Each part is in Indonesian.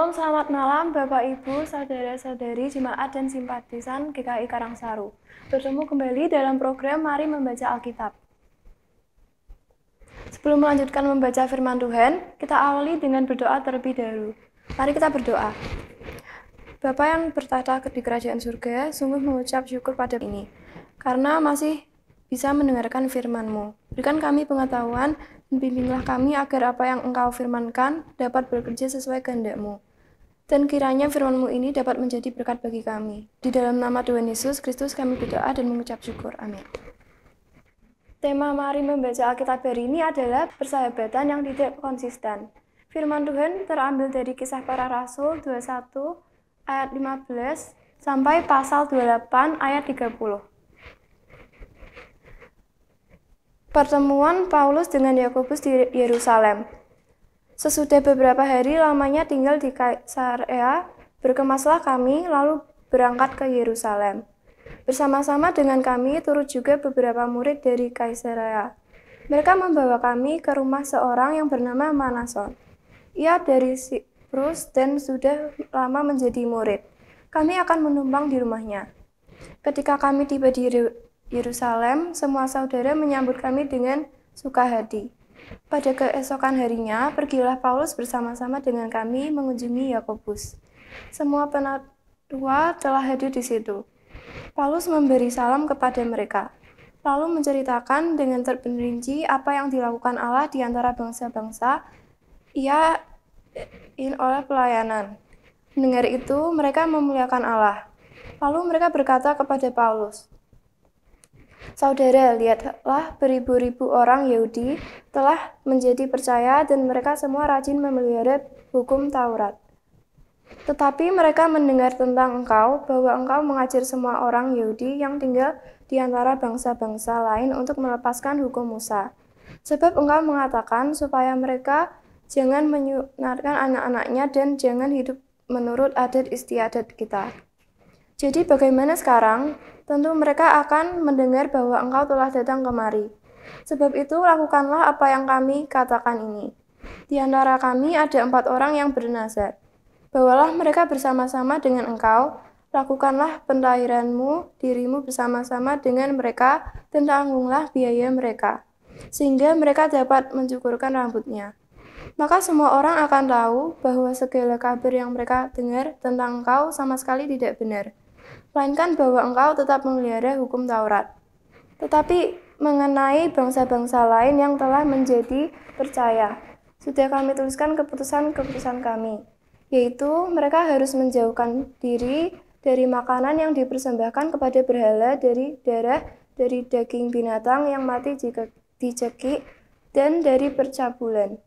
Shalom, selamat malam Bapak Ibu, saudara-saudari, jemaat dan simpatisan GKI Karangsaru. Bertemu kembali dalam program Mari Membaca Alkitab. Sebelum melanjutkan membaca firman Tuhan, kita awali dengan berdoa terlebih dahulu. Mari kita berdoa. Bapak yang bertata di kerajaan surga, sungguh mengucap syukur pada ini, karena masih bisa mendengarkan firman-Mu. Berikan kami pengetahuan dan bimbinglah kami agar apa yang Engkau firmankan dapat bekerja sesuai kehendak-Mu dan kiranya firmanmu ini dapat menjadi berkat bagi kami. Di dalam nama Tuhan Yesus Kristus kami berdoa dan mengucap syukur. Amin. Tema mari membaca Alkitab hari ini adalah persahabatan yang tidak konsisten. Firman Tuhan terambil dari kisah para rasul 21 ayat 15 sampai pasal 28 ayat 30. Pertemuan Paulus dengan Yakobus di Yerusalem. Sesudah beberapa hari lamanya tinggal di Kaisarea, berkemaslah kami lalu berangkat ke Yerusalem. Bersama-sama dengan kami turut juga beberapa murid dari Kaisarea. Mereka membawa kami ke rumah seorang yang bernama Manason. Ia dari Siprus dan sudah lama menjadi murid. Kami akan menumpang di rumahnya. Ketika kami tiba di Yerusalem, semua saudara menyambut kami dengan suka hati. Pada keesokan harinya, pergilah Paulus bersama-sama dengan kami mengunjungi Yakobus. Semua penatua telah hadir di situ. Paulus memberi salam kepada mereka, lalu menceritakan dengan terperinci apa yang dilakukan Allah di antara bangsa-bangsa ia in oleh pelayanan. Mendengar itu, mereka memuliakan Allah. Lalu mereka berkata kepada Paulus, Saudara, lihatlah beribu-ribu orang Yahudi telah menjadi percaya dan mereka semua rajin memelihara hukum Taurat. Tetapi mereka mendengar tentang engkau bahwa engkau mengajar semua orang Yahudi yang tinggal di antara bangsa-bangsa lain untuk melepaskan hukum Musa. Sebab engkau mengatakan supaya mereka jangan menyunatkan anak-anaknya dan jangan hidup menurut adat istiadat kita. Jadi bagaimana sekarang? tentu mereka akan mendengar bahwa engkau telah datang kemari. Sebab itu, lakukanlah apa yang kami katakan ini. Di antara kami ada empat orang yang bernazar. Bawalah mereka bersama-sama dengan engkau, lakukanlah pentahiranmu, dirimu bersama-sama dengan mereka, dan tanggunglah biaya mereka, sehingga mereka dapat mencukurkan rambutnya. Maka semua orang akan tahu bahwa segala kabar yang mereka dengar tentang engkau sama sekali tidak benar, melainkan bahwa engkau tetap memelihara hukum Taurat. Tetapi mengenai bangsa-bangsa lain yang telah menjadi percaya, sudah kami tuliskan keputusan-keputusan kami, yaitu mereka harus menjauhkan diri dari makanan yang dipersembahkan kepada berhala dari darah dari daging binatang yang mati jika dicekik dan dari percabulan.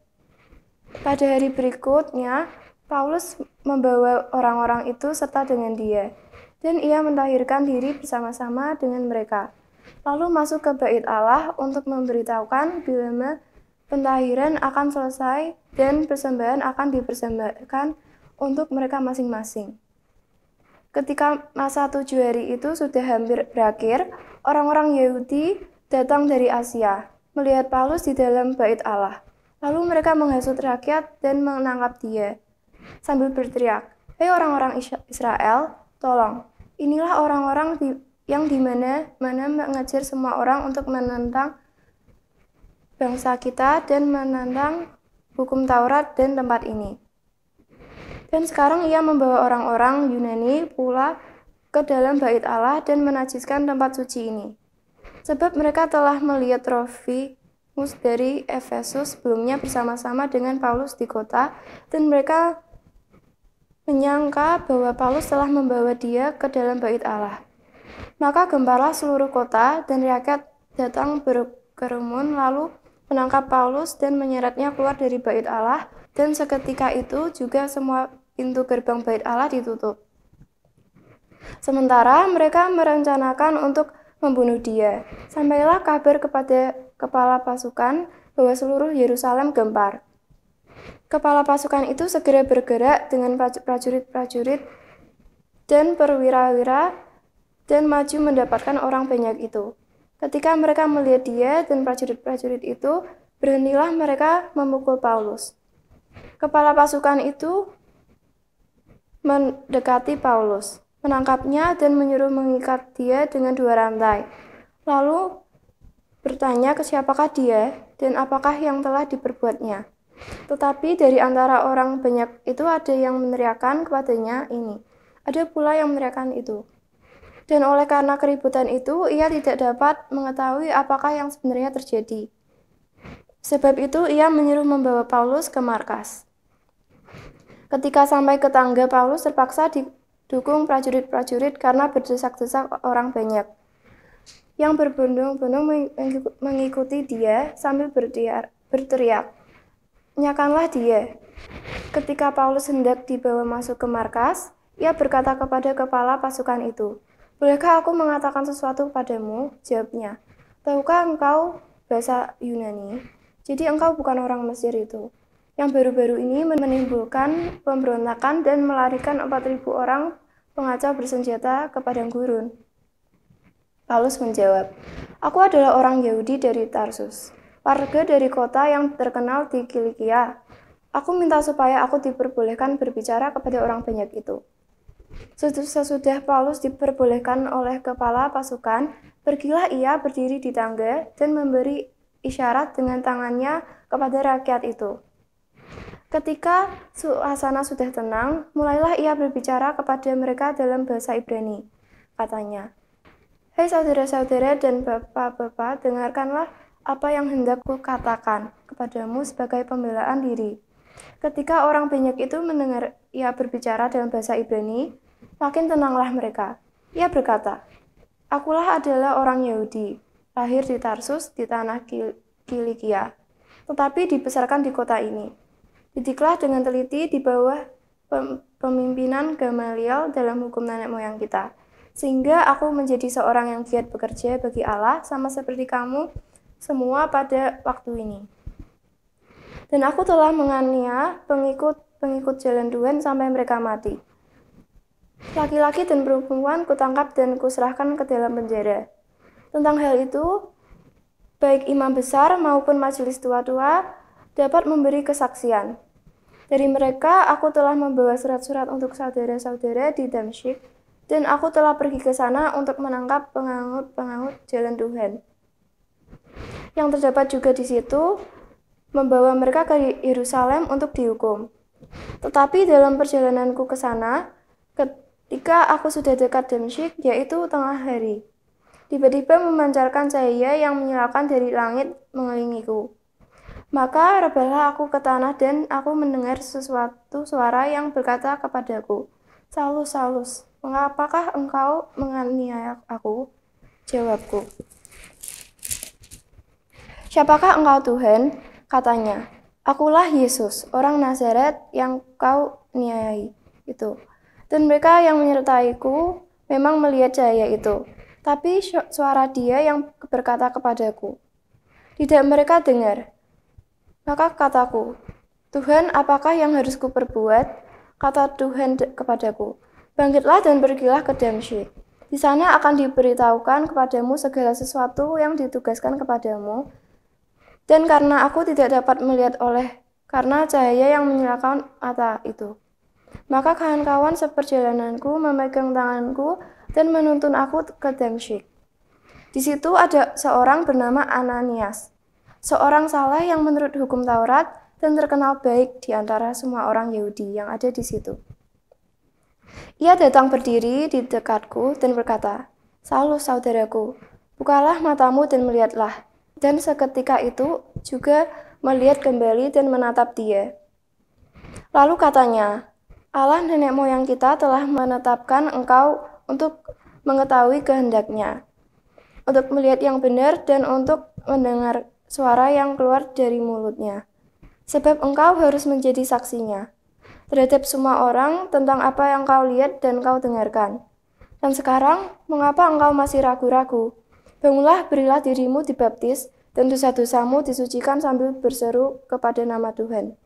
Pada hari berikutnya, Paulus membawa orang-orang itu serta dengan dia. Dan ia mentahirkan diri bersama-sama dengan mereka. Lalu masuk ke bait Allah untuk memberitahukan bila pentahiran akan selesai dan persembahan akan dipersembahkan untuk mereka masing-masing. Ketika masa tujuh hari itu sudah hampir berakhir, orang-orang Yahudi datang dari Asia, melihat Paulus di dalam bait Allah. Lalu mereka menghasut rakyat dan menangkap dia, sambil berteriak, Hei orang-orang Israel, tolong, Inilah orang-orang di, yang dimana mana mengajar semua orang untuk menentang bangsa kita dan menentang hukum Taurat dan tempat ini. Dan sekarang ia membawa orang-orang Yunani pula ke dalam bait Allah dan menajiskan tempat suci ini. Sebab mereka telah melihat trofi Mus dari Efesus sebelumnya bersama-sama dengan Paulus di kota, dan mereka menyangka bahwa Paulus telah membawa dia ke dalam bait Allah. Maka gemparlah seluruh kota dan rakyat datang berkerumun lalu menangkap Paulus dan menyeretnya keluar dari bait Allah dan seketika itu juga semua pintu gerbang bait Allah ditutup. Sementara mereka merencanakan untuk membunuh dia. Sampailah kabar kepada kepala pasukan bahwa seluruh Yerusalem gempar. Kepala pasukan itu segera bergerak dengan prajurit-prajurit dan perwira-wira dan maju mendapatkan orang banyak itu. Ketika mereka melihat dia dan prajurit-prajurit itu, berhentilah mereka memukul Paulus. Kepala pasukan itu mendekati Paulus, menangkapnya dan menyuruh mengikat dia dengan dua rantai. Lalu bertanya ke siapakah dia dan apakah yang telah diperbuatnya. Tetapi dari antara orang banyak itu ada yang meneriakan kepadanya ini. Ada pula yang meneriakan itu. Dan oleh karena keributan itu, ia tidak dapat mengetahui apakah yang sebenarnya terjadi. Sebab itu, ia menyuruh membawa Paulus ke markas. Ketika sampai ke tangga, Paulus terpaksa didukung prajurit-prajurit karena berdesak-desak orang banyak yang berbondong-bondong mengikuti dia sambil berteriak. Nyakanlah dia. Ketika Paulus hendak dibawa masuk ke markas, ia berkata kepada kepala pasukan itu, Bolehkah aku mengatakan sesuatu padamu? Jawabnya, Tahukah engkau bahasa Yunani? Jadi engkau bukan orang Mesir itu. Yang baru-baru ini menimbulkan pemberontakan dan melarikan 4.000 orang pengacau bersenjata kepada padang gurun. Paulus menjawab, Aku adalah orang Yahudi dari Tarsus warga dari kota yang terkenal di Kilikia. Aku minta supaya aku diperbolehkan berbicara kepada orang banyak itu. Sesudah Paulus diperbolehkan oleh kepala pasukan, pergilah ia berdiri di tangga dan memberi isyarat dengan tangannya kepada rakyat itu. Ketika suasana sudah tenang, mulailah ia berbicara kepada mereka dalam bahasa Ibrani. Katanya, Hei saudara-saudara dan bapak-bapak, dengarkanlah apa yang hendak katakan kepadamu sebagai pembelaan diri. Ketika orang banyak itu mendengar ia berbicara dalam bahasa Ibrani, makin tenanglah mereka. Ia berkata, Akulah adalah orang Yahudi, lahir di Tarsus di tanah Kil Kilikia, tetapi dibesarkan di kota ini. Didiklah dengan teliti di bawah pem pemimpinan Gamaliel dalam hukum nenek moyang kita, sehingga aku menjadi seorang yang giat bekerja bagi Allah sama seperti kamu semua pada waktu ini. Dan aku telah menganiaya pengikut-pengikut jalan Tuhan sampai mereka mati. Laki-laki dan perempuan kutangkap dan kuserahkan ke dalam penjara. Tentang hal itu, baik imam besar maupun majelis tua-tua dapat memberi kesaksian. Dari mereka, aku telah membawa surat-surat untuk saudara-saudara di Damsyik, dan aku telah pergi ke sana untuk menangkap pengangut-pengangut jalan Tuhan yang terdapat juga di situ membawa mereka ke Yerusalem untuk dihukum. Tetapi dalam perjalananku ke sana, ketika aku sudah dekat Damsyik, yaitu tengah hari, tiba-tiba memancarkan cahaya yang menyalakan dari langit mengelilingiku. Maka rebahlah aku ke tanah dan aku mendengar sesuatu suara yang berkata kepadaku, Salus, Salus, mengapakah engkau menganiaya aku? Jawabku, Siapakah engkau Tuhan? Katanya, Akulah Yesus, orang Nazaret yang kau niayai. Itu. Dan mereka yang menyertaiku memang melihat cahaya itu, tapi suara dia yang berkata kepadaku, Tidak mereka dengar. Maka kataku, Tuhan, apakah yang harus kuperbuat? Kata Tuhan kepadaku, Bangkitlah dan pergilah ke Damsyik. Di sana akan diberitahukan kepadamu segala sesuatu yang ditugaskan kepadamu dan karena aku tidak dapat melihat oleh karena cahaya yang menyilakan mata itu. Maka kawan-kawan seperjalananku memegang tanganku dan menuntun aku ke Damsyik. Di situ ada seorang bernama Ananias, seorang salah yang menurut hukum Taurat dan terkenal baik di antara semua orang Yahudi yang ada di situ. Ia datang berdiri di dekatku dan berkata, Salus saudaraku, bukalah matamu dan melihatlah, dan seketika itu juga melihat kembali dan menatap dia. Lalu katanya, Allah nenek moyang kita telah menetapkan engkau untuk mengetahui kehendaknya, untuk melihat yang benar dan untuk mendengar suara yang keluar dari mulutnya. Sebab engkau harus menjadi saksinya terhadap semua orang tentang apa yang kau lihat dan kau dengarkan. Dan sekarang, mengapa engkau masih ragu-ragu? Bangunlah, berilah dirimu dibaptis, dan dosa-dosamu disucikan sambil berseru kepada nama Tuhan.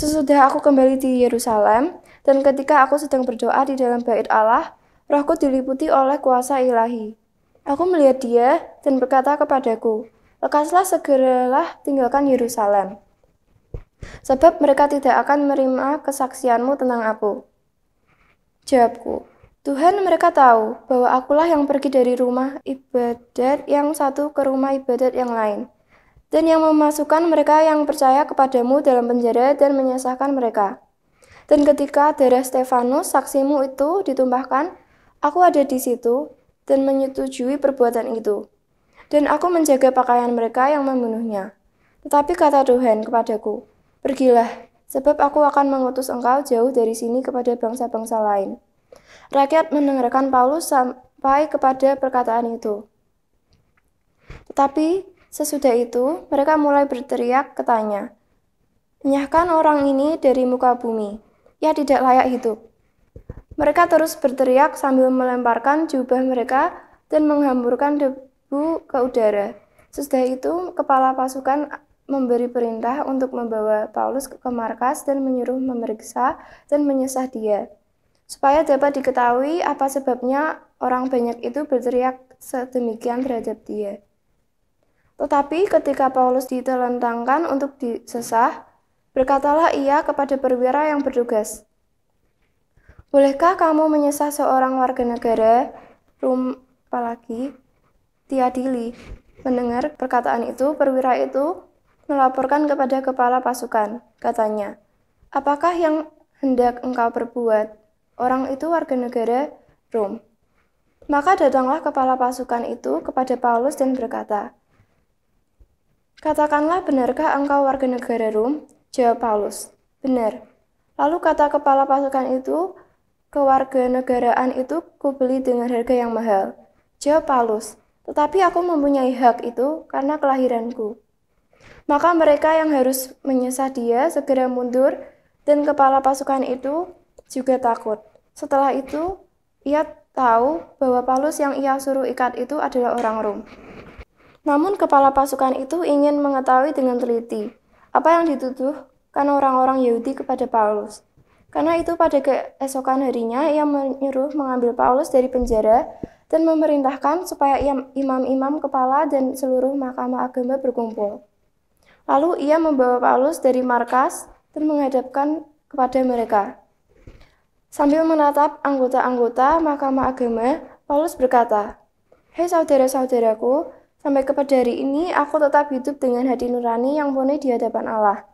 Sesudah aku kembali di Yerusalem, dan ketika aku sedang berdoa di dalam bait Allah, rohku diliputi oleh kuasa ilahi. Aku melihat dia dan berkata kepadaku, Lekaslah segeralah tinggalkan Yerusalem. Sebab mereka tidak akan menerima kesaksianmu tentang aku. Jawabku, Tuhan mereka tahu bahwa akulah yang pergi dari rumah ibadat yang satu ke rumah ibadat yang lain, dan yang memasukkan mereka yang percaya kepadamu dalam penjara dan menyesahkan mereka. Dan ketika darah Stefanus, saksimu itu ditumpahkan, aku ada di situ dan menyetujui perbuatan itu. Dan aku menjaga pakaian mereka yang membunuhnya. Tetapi kata Tuhan kepadaku, Pergilah, sebab aku akan mengutus engkau jauh dari sini kepada bangsa-bangsa lain.' Rakyat mendengarkan Paulus sampai kepada perkataan itu. Tetapi sesudah itu, mereka mulai berteriak katanya, Nyahkan orang ini dari muka bumi, ia tidak layak hidup. Mereka terus berteriak sambil melemparkan jubah mereka dan menghamburkan debu ke udara. Sesudah itu, kepala pasukan memberi perintah untuk membawa Paulus ke markas dan menyuruh memeriksa dan menyesah dia supaya dapat diketahui apa sebabnya orang banyak itu berteriak sedemikian terhadap dia. Tetapi ketika Paulus ditelentangkan untuk disesah, berkatalah ia kepada perwira yang bertugas, Bolehkah kamu menyesah seorang warga negara, rum, apalagi, tiadili? Mendengar perkataan itu, perwira itu melaporkan kepada kepala pasukan, katanya, Apakah yang hendak engkau perbuat? Orang itu warga negara Rom. Maka datanglah kepala pasukan itu kepada Paulus dan berkata, Katakanlah benarkah engkau warga negara Rom? Jawab Paulus, benar. Lalu kata kepala pasukan itu, kewarganegaraan itu kubeli dengan harga yang mahal. Jawab Paulus, tetapi aku mempunyai hak itu karena kelahiranku. Maka mereka yang harus menyesah dia segera mundur, dan kepala pasukan itu juga takut. Setelah itu, ia tahu bahwa Paulus yang ia suruh ikat itu adalah orang Rom. Namun kepala pasukan itu ingin mengetahui dengan teliti apa yang dituduhkan orang-orang Yahudi kepada Paulus. Karena itu pada keesokan harinya ia menyuruh mengambil Paulus dari penjara dan memerintahkan supaya imam-imam kepala dan seluruh mahkamah agama berkumpul. Lalu ia membawa Paulus dari markas dan menghadapkan kepada mereka. Sambil menatap anggota-anggota Mahkamah Agama, Paulus berkata, "Hei saudara-saudaraku, sampai kepada hari ini aku tetap hidup dengan hati nurani yang boleh di hadapan Allah."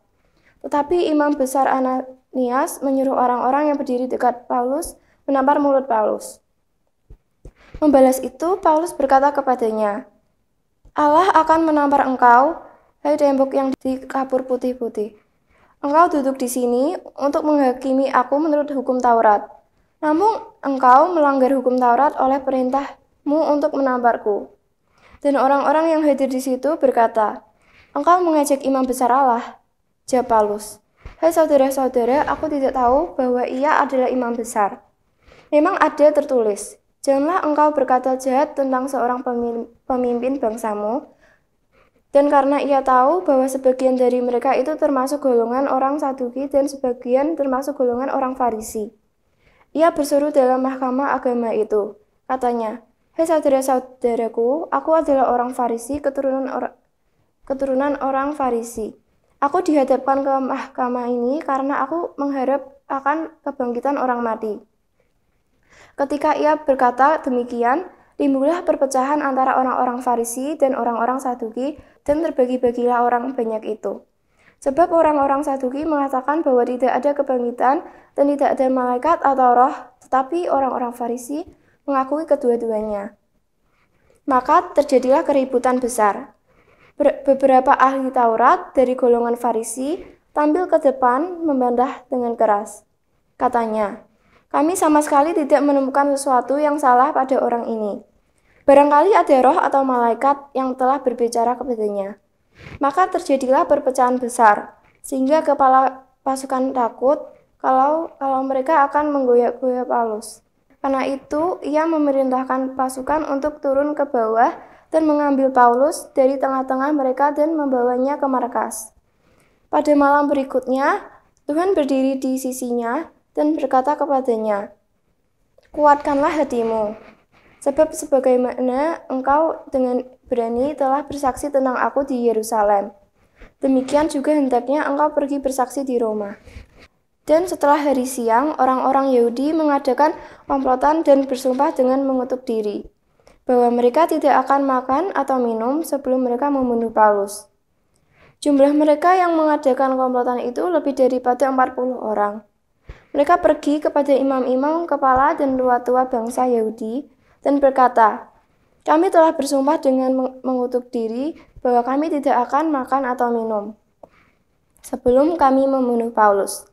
Tetapi imam besar Ananias menyuruh orang-orang yang berdiri dekat Paulus menampar mulut Paulus. Membalas itu, Paulus berkata kepadanya, "Allah akan menampar engkau, hai tembok yang di kapur putih-putih." Engkau duduk di sini untuk menghakimi aku menurut hukum Taurat. Namun engkau melanggar hukum Taurat oleh perintahmu untuk menamparku. Dan orang-orang yang hadir di situ berkata, Engkau mengajak imam besar Allah. Jawab Paulus, Hai saudara-saudara, aku tidak tahu bahwa ia adalah imam besar. Memang ada tertulis, Janganlah engkau berkata jahat tentang seorang pemimpin bangsamu, dan karena ia tahu bahwa sebagian dari mereka itu termasuk golongan orang Saduki dan sebagian termasuk golongan orang Farisi. Ia berseru dalam mahkamah agama itu. Katanya, Hei saudara-saudaraku, aku adalah orang Farisi, keturunan, or keturunan orang Farisi. Aku dihadapkan ke mahkamah ini karena aku mengharap akan kebangkitan orang mati. Ketika ia berkata demikian, timbullah perpecahan antara orang-orang Farisi dan orang-orang Saduki dan terbagi-bagilah orang banyak itu. Sebab orang-orang Saduki mengatakan bahwa tidak ada kebangkitan dan tidak ada malaikat atau roh, tetapi orang-orang Farisi mengakui kedua-duanya. Maka terjadilah keributan besar. beberapa ahli Taurat dari golongan Farisi tampil ke depan membantah dengan keras. Katanya, kami sama sekali tidak menemukan sesuatu yang salah pada orang ini. Barangkali ada roh atau malaikat yang telah berbicara kepadanya. Maka terjadilah perpecahan besar, sehingga kepala pasukan takut kalau kalau mereka akan menggoyak-goyak Paulus. Karena itu, ia memerintahkan pasukan untuk turun ke bawah dan mengambil Paulus dari tengah-tengah mereka dan membawanya ke markas. Pada malam berikutnya, Tuhan berdiri di sisinya dan berkata kepadanya, "Kuatkanlah hatimu, Sebab sebagaimana engkau dengan berani telah bersaksi tentang aku di Yerusalem. Demikian juga hendaknya engkau pergi bersaksi di Roma. Dan setelah hari siang, orang-orang Yahudi mengadakan komplotan dan bersumpah dengan mengutuk diri, bahwa mereka tidak akan makan atau minum sebelum mereka membunuh Paulus. Jumlah mereka yang mengadakan komplotan itu lebih daripada 40 orang. Mereka pergi kepada imam-imam, kepala, dan tua-tua bangsa Yahudi dan berkata, Kami telah bersumpah dengan mengutuk diri bahwa kami tidak akan makan atau minum sebelum kami membunuh Paulus.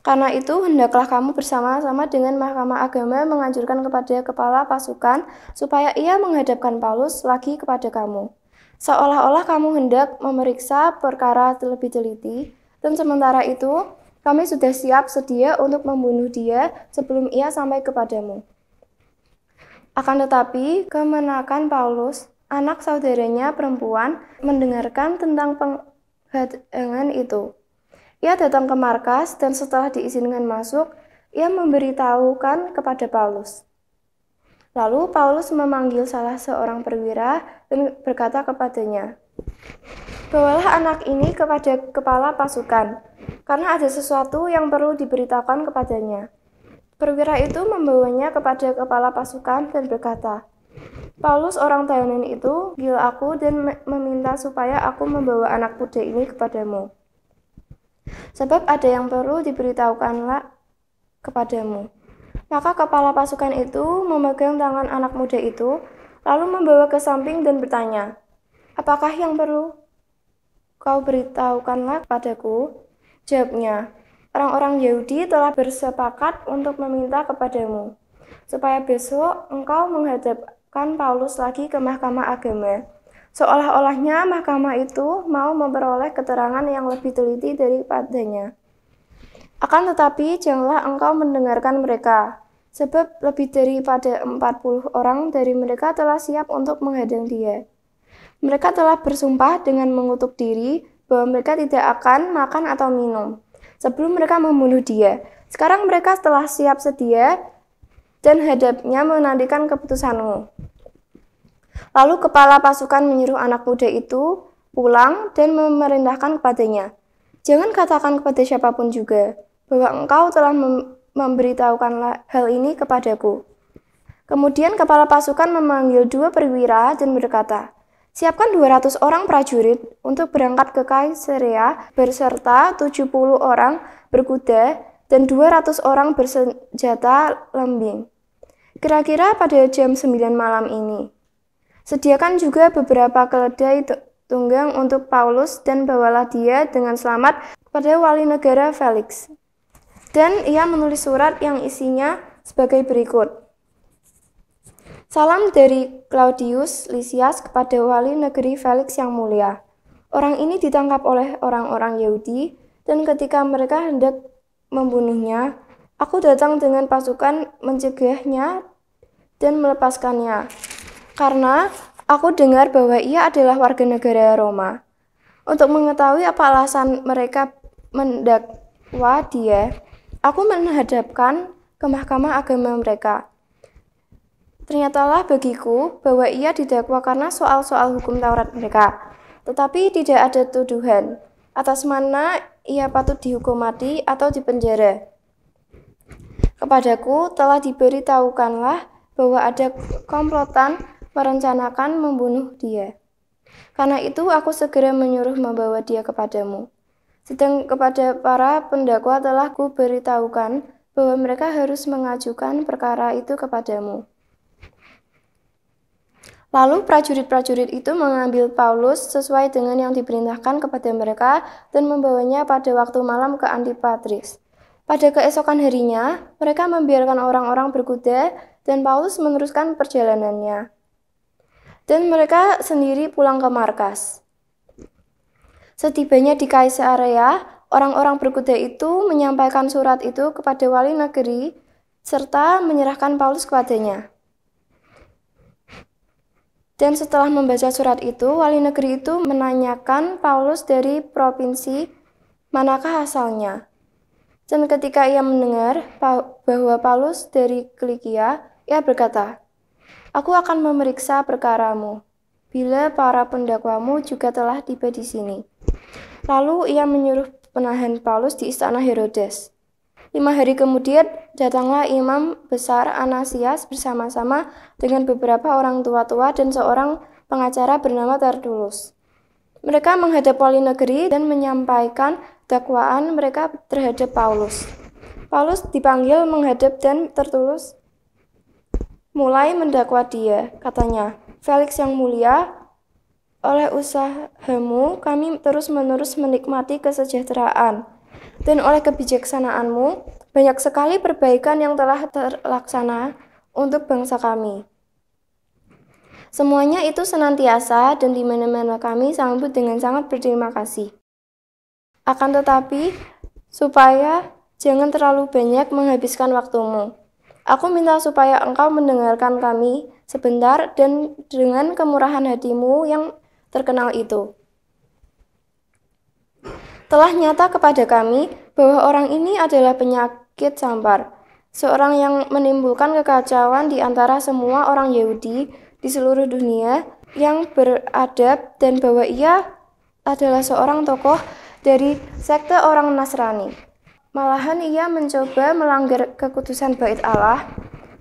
Karena itu, hendaklah kamu bersama-sama dengan Mahkamah Agama menganjurkan kepada kepala pasukan supaya ia menghadapkan Paulus lagi kepada kamu. Seolah-olah kamu hendak memeriksa perkara terlebih teliti, dan sementara itu, kami sudah siap sedia untuk membunuh dia sebelum ia sampai kepadamu. Akan tetapi, kemenakan Paulus, anak saudaranya perempuan, mendengarkan tentang penghadangan itu. Ia datang ke markas dan setelah diizinkan masuk, ia memberitahukan kepada Paulus. Lalu Paulus memanggil salah seorang perwira dan berkata kepadanya, Bawalah anak ini kepada kepala pasukan, karena ada sesuatu yang perlu diberitakan kepadanya. Perwira itu membawanya kepada kepala pasukan dan berkata, Paulus orang tahanan itu gila aku dan meminta supaya aku membawa anak muda ini kepadamu. Sebab ada yang perlu diberitahukanlah kepadamu. Maka kepala pasukan itu memegang tangan anak muda itu, lalu membawa ke samping dan bertanya, Apakah yang perlu kau beritahukanlah padaku. Jawabnya, Orang-orang Yahudi telah bersepakat untuk meminta kepadamu, supaya besok engkau menghadapkan Paulus lagi ke mahkamah agama. Seolah-olahnya mahkamah itu mau memperoleh keterangan yang lebih teliti daripadanya. Akan tetapi, janganlah engkau mendengarkan mereka, sebab lebih daripada 40 orang dari mereka telah siap untuk menghadang dia. Mereka telah bersumpah dengan mengutuk diri bahwa mereka tidak akan makan atau minum, sebelum mereka membunuh dia. Sekarang mereka telah siap sedia dan hadapnya menantikan keputusanmu. Lalu kepala pasukan menyuruh anak muda itu pulang dan memerintahkan kepadanya, Jangan katakan kepada siapapun juga bahwa engkau telah mem memberitahukan hal ini kepadaku. Kemudian kepala pasukan memanggil dua perwira dan berkata, Siapkan 200 orang prajurit untuk berangkat ke Kaisarea berserta 70 orang berkuda dan 200 orang bersenjata lembing. Kira-kira pada jam 9 malam ini. Sediakan juga beberapa keledai tunggang untuk Paulus dan bawalah dia dengan selamat kepada wali negara Felix. Dan ia menulis surat yang isinya sebagai berikut. Salam dari Claudius Lysias kepada wali negeri Felix yang mulia. Orang ini ditangkap oleh orang-orang Yahudi, dan ketika mereka hendak membunuhnya, aku datang dengan pasukan mencegahnya dan melepaskannya, karena aku dengar bahwa ia adalah warga negara Roma. Untuk mengetahui apa alasan mereka mendakwa dia, aku menghadapkan ke mahkamah agama mereka Ternyatalah bagiku bahwa ia didakwa karena soal-soal hukum Taurat mereka, tetapi tidak ada tuduhan atas mana ia patut dihukum mati atau dipenjara. Kepadaku telah diberitahukanlah bahwa ada komplotan merencanakan membunuh dia. Karena itu aku segera menyuruh membawa dia kepadamu. Sedang kepada para pendakwa telah kuberitahukan bahwa mereka harus mengajukan perkara itu kepadamu. Lalu prajurit-prajurit itu mengambil Paulus sesuai dengan yang diperintahkan kepada mereka dan membawanya pada waktu malam ke Antipatris. Pada keesokan harinya, mereka membiarkan orang-orang berkuda dan Paulus meneruskan perjalanannya. Dan mereka sendiri pulang ke markas. Setibanya di Kaisarea, orang-orang berkuda itu menyampaikan surat itu kepada wali negeri serta menyerahkan Paulus kepadanya. Dan setelah membaca surat itu, wali negeri itu menanyakan Paulus dari provinsi manakah asalnya. Dan ketika ia mendengar bahwa Paulus dari Kilikia, ia berkata, Aku akan memeriksa perkaramu, bila para pendakwamu juga telah tiba di sini. Lalu ia menyuruh penahan Paulus di istana Herodes. Lima hari kemudian datanglah imam besar Anasias bersama-sama dengan beberapa orang tua-tua dan seorang pengacara bernama Tertulus. Mereka menghadap wali negeri dan menyampaikan dakwaan mereka terhadap Paulus. Paulus dipanggil menghadap dan Tertulus mulai mendakwa dia. Katanya, Felix yang mulia, oleh usahamu kami terus-menerus menikmati kesejahteraan dan oleh kebijaksanaanmu, banyak sekali perbaikan yang telah terlaksana untuk bangsa kami. Semuanya itu senantiasa dan di mana-mana kami sambut dengan sangat berterima kasih. Akan tetapi, supaya jangan terlalu banyak menghabiskan waktumu. Aku minta supaya engkau mendengarkan kami sebentar dan dengan kemurahan hatimu yang terkenal itu telah nyata kepada kami bahwa orang ini adalah penyakit sambar, seorang yang menimbulkan kekacauan di antara semua orang Yahudi di seluruh dunia yang beradab dan bahwa ia adalah seorang tokoh dari sekte orang Nasrani. Malahan ia mencoba melanggar kekudusan bait Allah.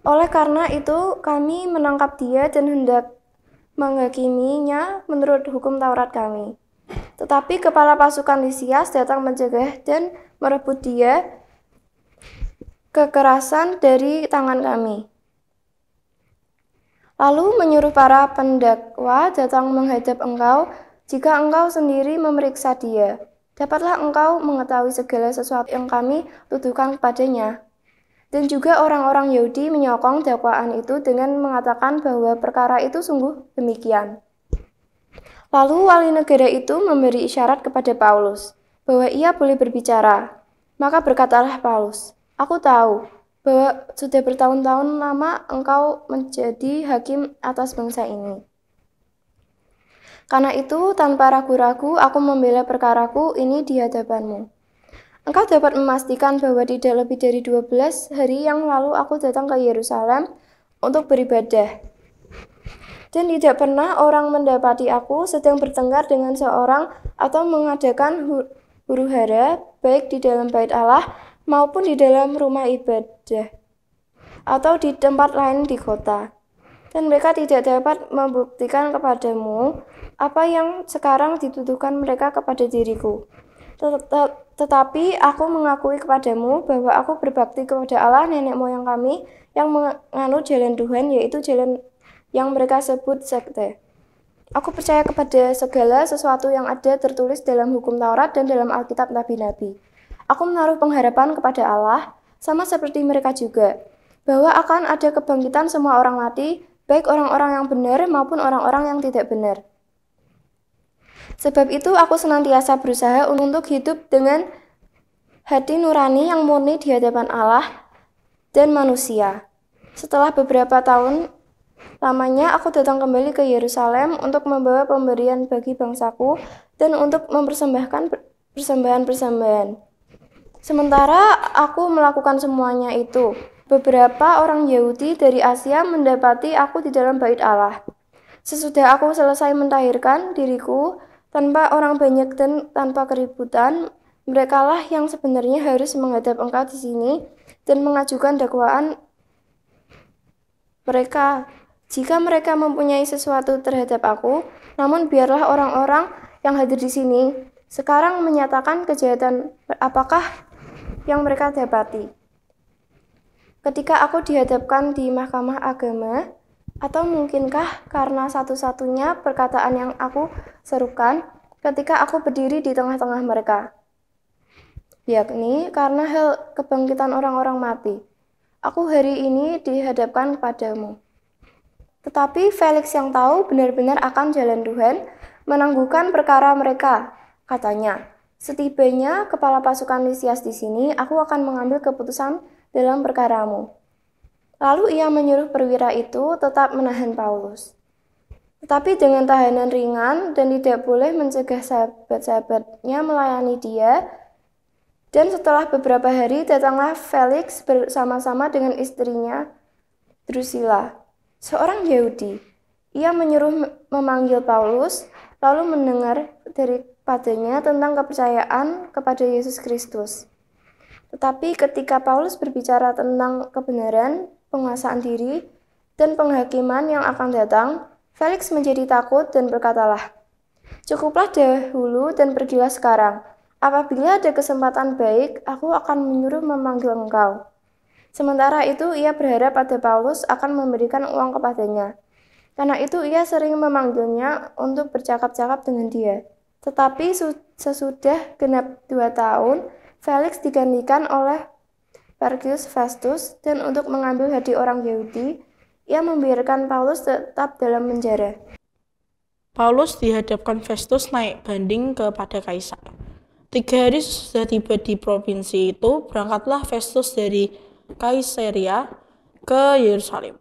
Oleh karena itu, kami menangkap dia dan hendak menghakiminya menurut hukum Taurat kami. Tetapi kepala pasukan Lisias datang mencegah dan merebut dia kekerasan dari tangan kami. Lalu menyuruh para pendakwa datang menghadap engkau jika engkau sendiri memeriksa dia. Dapatlah engkau mengetahui segala sesuatu yang kami tuduhkan kepadanya. Dan juga orang-orang Yahudi menyokong dakwaan itu dengan mengatakan bahwa perkara itu sungguh demikian. Lalu wali negara itu memberi isyarat kepada Paulus bahwa ia boleh berbicara. Maka berkatalah Paulus, Aku tahu bahwa sudah bertahun-tahun lama engkau menjadi hakim atas bangsa ini. Karena itu, tanpa ragu-ragu, aku membela perkaraku ini di hadapanmu. Engkau dapat memastikan bahwa tidak lebih dari 12 hari yang lalu aku datang ke Yerusalem untuk beribadah dan tidak pernah orang mendapati aku sedang bertengkar dengan seorang atau mengadakan huru, hara baik di dalam bait Allah maupun di dalam rumah ibadah atau di tempat lain di kota. Dan mereka tidak dapat membuktikan kepadamu apa yang sekarang dituduhkan mereka kepada diriku. tetapi aku mengakui kepadamu bahwa aku berbakti kepada Allah nenek moyang kami yang menganut jalan Tuhan yaitu jalan yang mereka sebut sekte. Aku percaya kepada segala sesuatu yang ada tertulis dalam hukum Taurat dan dalam Alkitab Nabi-Nabi. Aku menaruh pengharapan kepada Allah, sama seperti mereka juga, bahwa akan ada kebangkitan semua orang mati, baik orang-orang yang benar maupun orang-orang yang tidak benar. Sebab itu aku senantiasa berusaha untuk hidup dengan hati nurani yang murni di hadapan Allah dan manusia. Setelah beberapa tahun Lamanya aku datang kembali ke Yerusalem untuk membawa pemberian bagi bangsaku dan untuk mempersembahkan persembahan-persembahan. Sementara aku melakukan semuanya itu, beberapa orang Yahudi dari Asia mendapati aku di dalam bait Allah. Sesudah aku selesai mentahirkan diriku tanpa orang banyak dan tanpa keributan, merekalah yang sebenarnya harus menghadap engkau di sini dan mengajukan dakwaan mereka jika mereka mempunyai sesuatu terhadap aku, namun biarlah orang-orang yang hadir di sini sekarang menyatakan kejahatan apakah yang mereka dapati. Ketika aku dihadapkan di mahkamah agama, atau mungkinkah karena satu-satunya perkataan yang aku serukan ketika aku berdiri di tengah-tengah mereka? Yakni karena hal kebangkitan orang-orang mati. Aku hari ini dihadapkan padamu. Tetapi Felix yang tahu benar-benar akan jalan Tuhan menangguhkan perkara mereka. Katanya, setibanya kepala pasukan Lisias di sini, aku akan mengambil keputusan dalam perkaramu. Lalu ia menyuruh perwira itu tetap menahan Paulus. Tetapi dengan tahanan ringan dan tidak boleh mencegah sahabat-sahabatnya melayani dia, dan setelah beberapa hari datanglah Felix bersama-sama dengan istrinya Drusilla seorang Yahudi. Ia menyuruh memanggil Paulus, lalu mendengar dari daripadanya tentang kepercayaan kepada Yesus Kristus. Tetapi ketika Paulus berbicara tentang kebenaran, penguasaan diri, dan penghakiman yang akan datang, Felix menjadi takut dan berkatalah, Cukuplah dahulu dan pergilah sekarang. Apabila ada kesempatan baik, aku akan menyuruh memanggil engkau. Sementara itu, ia berharap pada Paulus akan memberikan uang kepadanya. Karena itu, ia sering memanggilnya untuk bercakap-cakap dengan dia. Tetapi sesudah genap dua tahun, Felix digantikan oleh Perkius Festus, dan untuk mengambil hati orang Yahudi, ia membiarkan Paulus tetap dalam penjara. Paulus dihadapkan Festus naik banding kepada Kaisar. Tiga hari sudah tiba di provinsi itu, berangkatlah Festus dari Kaisaria ke Yerusalem.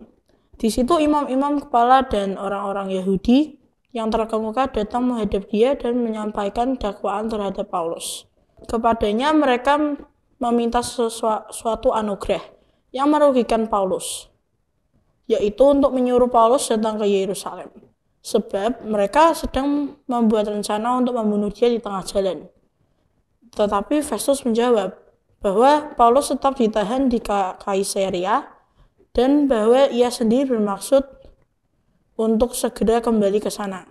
Di situ imam-imam kepala dan orang-orang Yahudi yang terkemuka datang menghadap dia dan menyampaikan dakwaan terhadap Paulus. Kepadanya mereka meminta sesuatu anugerah yang merugikan Paulus, yaitu untuk menyuruh Paulus datang ke Yerusalem. Sebab mereka sedang membuat rencana untuk membunuh dia di tengah jalan. Tetapi Festus menjawab, bahwa Paulus tetap ditahan di Kaisaria dan bahwa ia sendiri bermaksud untuk segera kembali ke sana.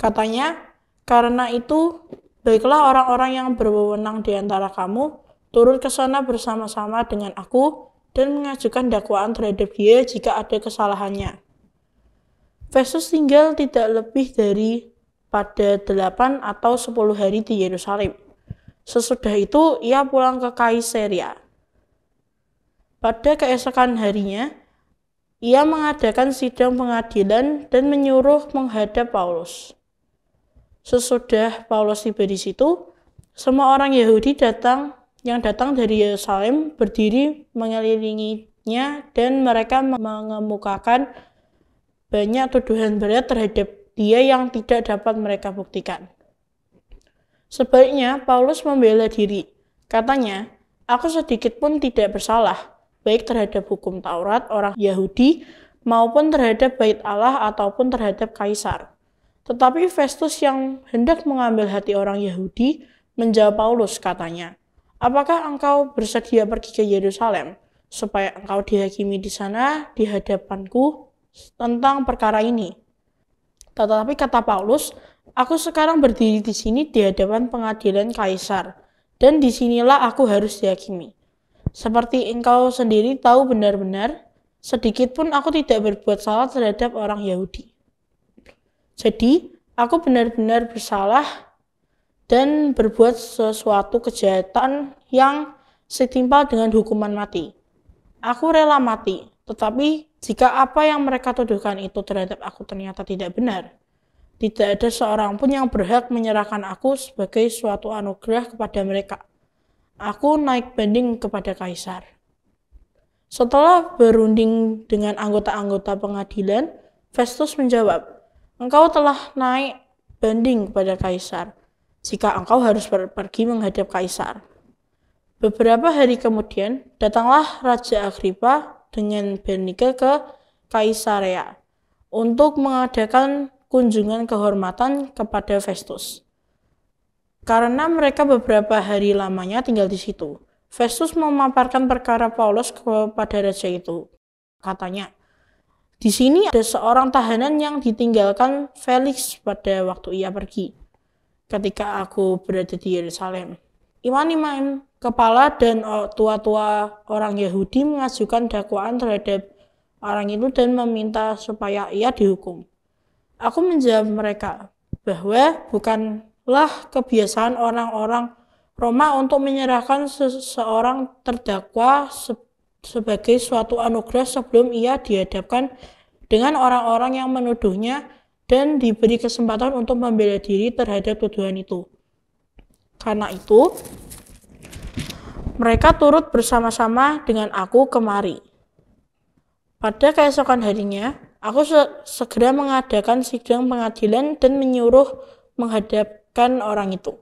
Katanya, karena itu baiklah orang-orang yang berwenang di antara kamu turun ke sana bersama-sama dengan aku dan mengajukan dakwaan terhadap dia jika ada kesalahannya. Festus tinggal tidak lebih dari pada 8 atau 10 hari di Yerusalem. Sesudah itu ia pulang ke Kaiseria. Pada keesokan harinya, ia mengadakan sidang pengadilan dan menyuruh menghadap Paulus. Sesudah Paulus tiba di situ, semua orang Yahudi datang yang datang dari Yerusalem berdiri mengelilinginya dan mereka mengemukakan banyak tuduhan berat terhadap dia yang tidak dapat mereka buktikan. Sebaiknya Paulus membela diri. Katanya, aku sedikit pun tidak bersalah, baik terhadap hukum Taurat orang Yahudi maupun terhadap bait Allah ataupun terhadap kaisar. Tetapi Festus yang hendak mengambil hati orang Yahudi menjawab Paulus katanya, Apakah engkau bersedia pergi ke Yerusalem supaya engkau dihakimi di sana di hadapanku tentang perkara ini? Tetapi kata Paulus, Aku sekarang berdiri di sini di hadapan pengadilan kaisar, dan disinilah aku harus dihakimi. Seperti engkau sendiri tahu benar-benar, sedikit pun aku tidak berbuat salah terhadap orang Yahudi. Jadi, aku benar-benar bersalah dan berbuat sesuatu kejahatan yang setimpal dengan hukuman mati. Aku rela mati, tetapi jika apa yang mereka tuduhkan itu terhadap aku ternyata tidak benar, tidak ada seorang pun yang berhak menyerahkan aku sebagai suatu anugerah kepada mereka. Aku naik banding kepada kaisar. Setelah berunding dengan anggota-anggota pengadilan, Festus menjawab, "Engkau telah naik banding kepada kaisar. Jika engkau harus pergi menghadap kaisar." Beberapa hari kemudian, datanglah Raja Agripa dengan Bernike ke Kaisarea untuk mengadakan kunjungan kehormatan kepada Festus. Karena mereka beberapa hari lamanya tinggal di situ, Festus memaparkan perkara Paulus kepada raja itu. Katanya, di sini ada seorang tahanan yang ditinggalkan Felix pada waktu ia pergi. Ketika aku berada di Yerusalem, iman-iman kepala dan tua-tua orang Yahudi mengajukan dakwaan terhadap orang itu dan meminta supaya ia dihukum. Aku menjawab mereka bahwa bukanlah kebiasaan orang-orang Roma untuk menyerahkan seseorang terdakwa se sebagai suatu anugerah sebelum ia dihadapkan dengan orang-orang yang menuduhnya dan diberi kesempatan untuk membela diri terhadap tuduhan itu. Karena itu, mereka turut bersama-sama dengan aku kemari. Pada keesokan harinya, Aku se segera mengadakan sidang pengadilan dan menyuruh menghadapkan orang itu.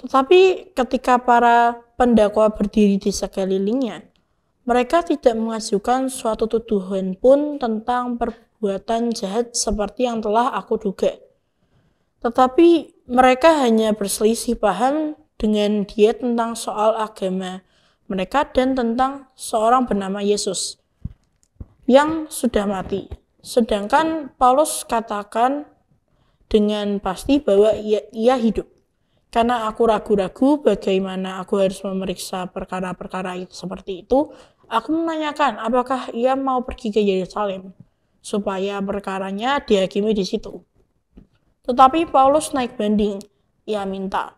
Tetapi ketika para pendakwa berdiri di sekelilingnya, mereka tidak mengajukan suatu tuduhan pun tentang perbuatan jahat seperti yang telah aku duga. Tetapi mereka hanya berselisih paham dengan dia tentang soal agama mereka dan tentang seorang bernama Yesus yang sudah mati. Sedangkan Paulus katakan dengan pasti bahwa ia, ia hidup. Karena aku ragu-ragu bagaimana aku harus memeriksa perkara-perkara itu seperti itu, aku menanyakan apakah ia mau pergi ke Yerusalem supaya perkaranya dihakimi di situ. Tetapi Paulus naik banding. Ia minta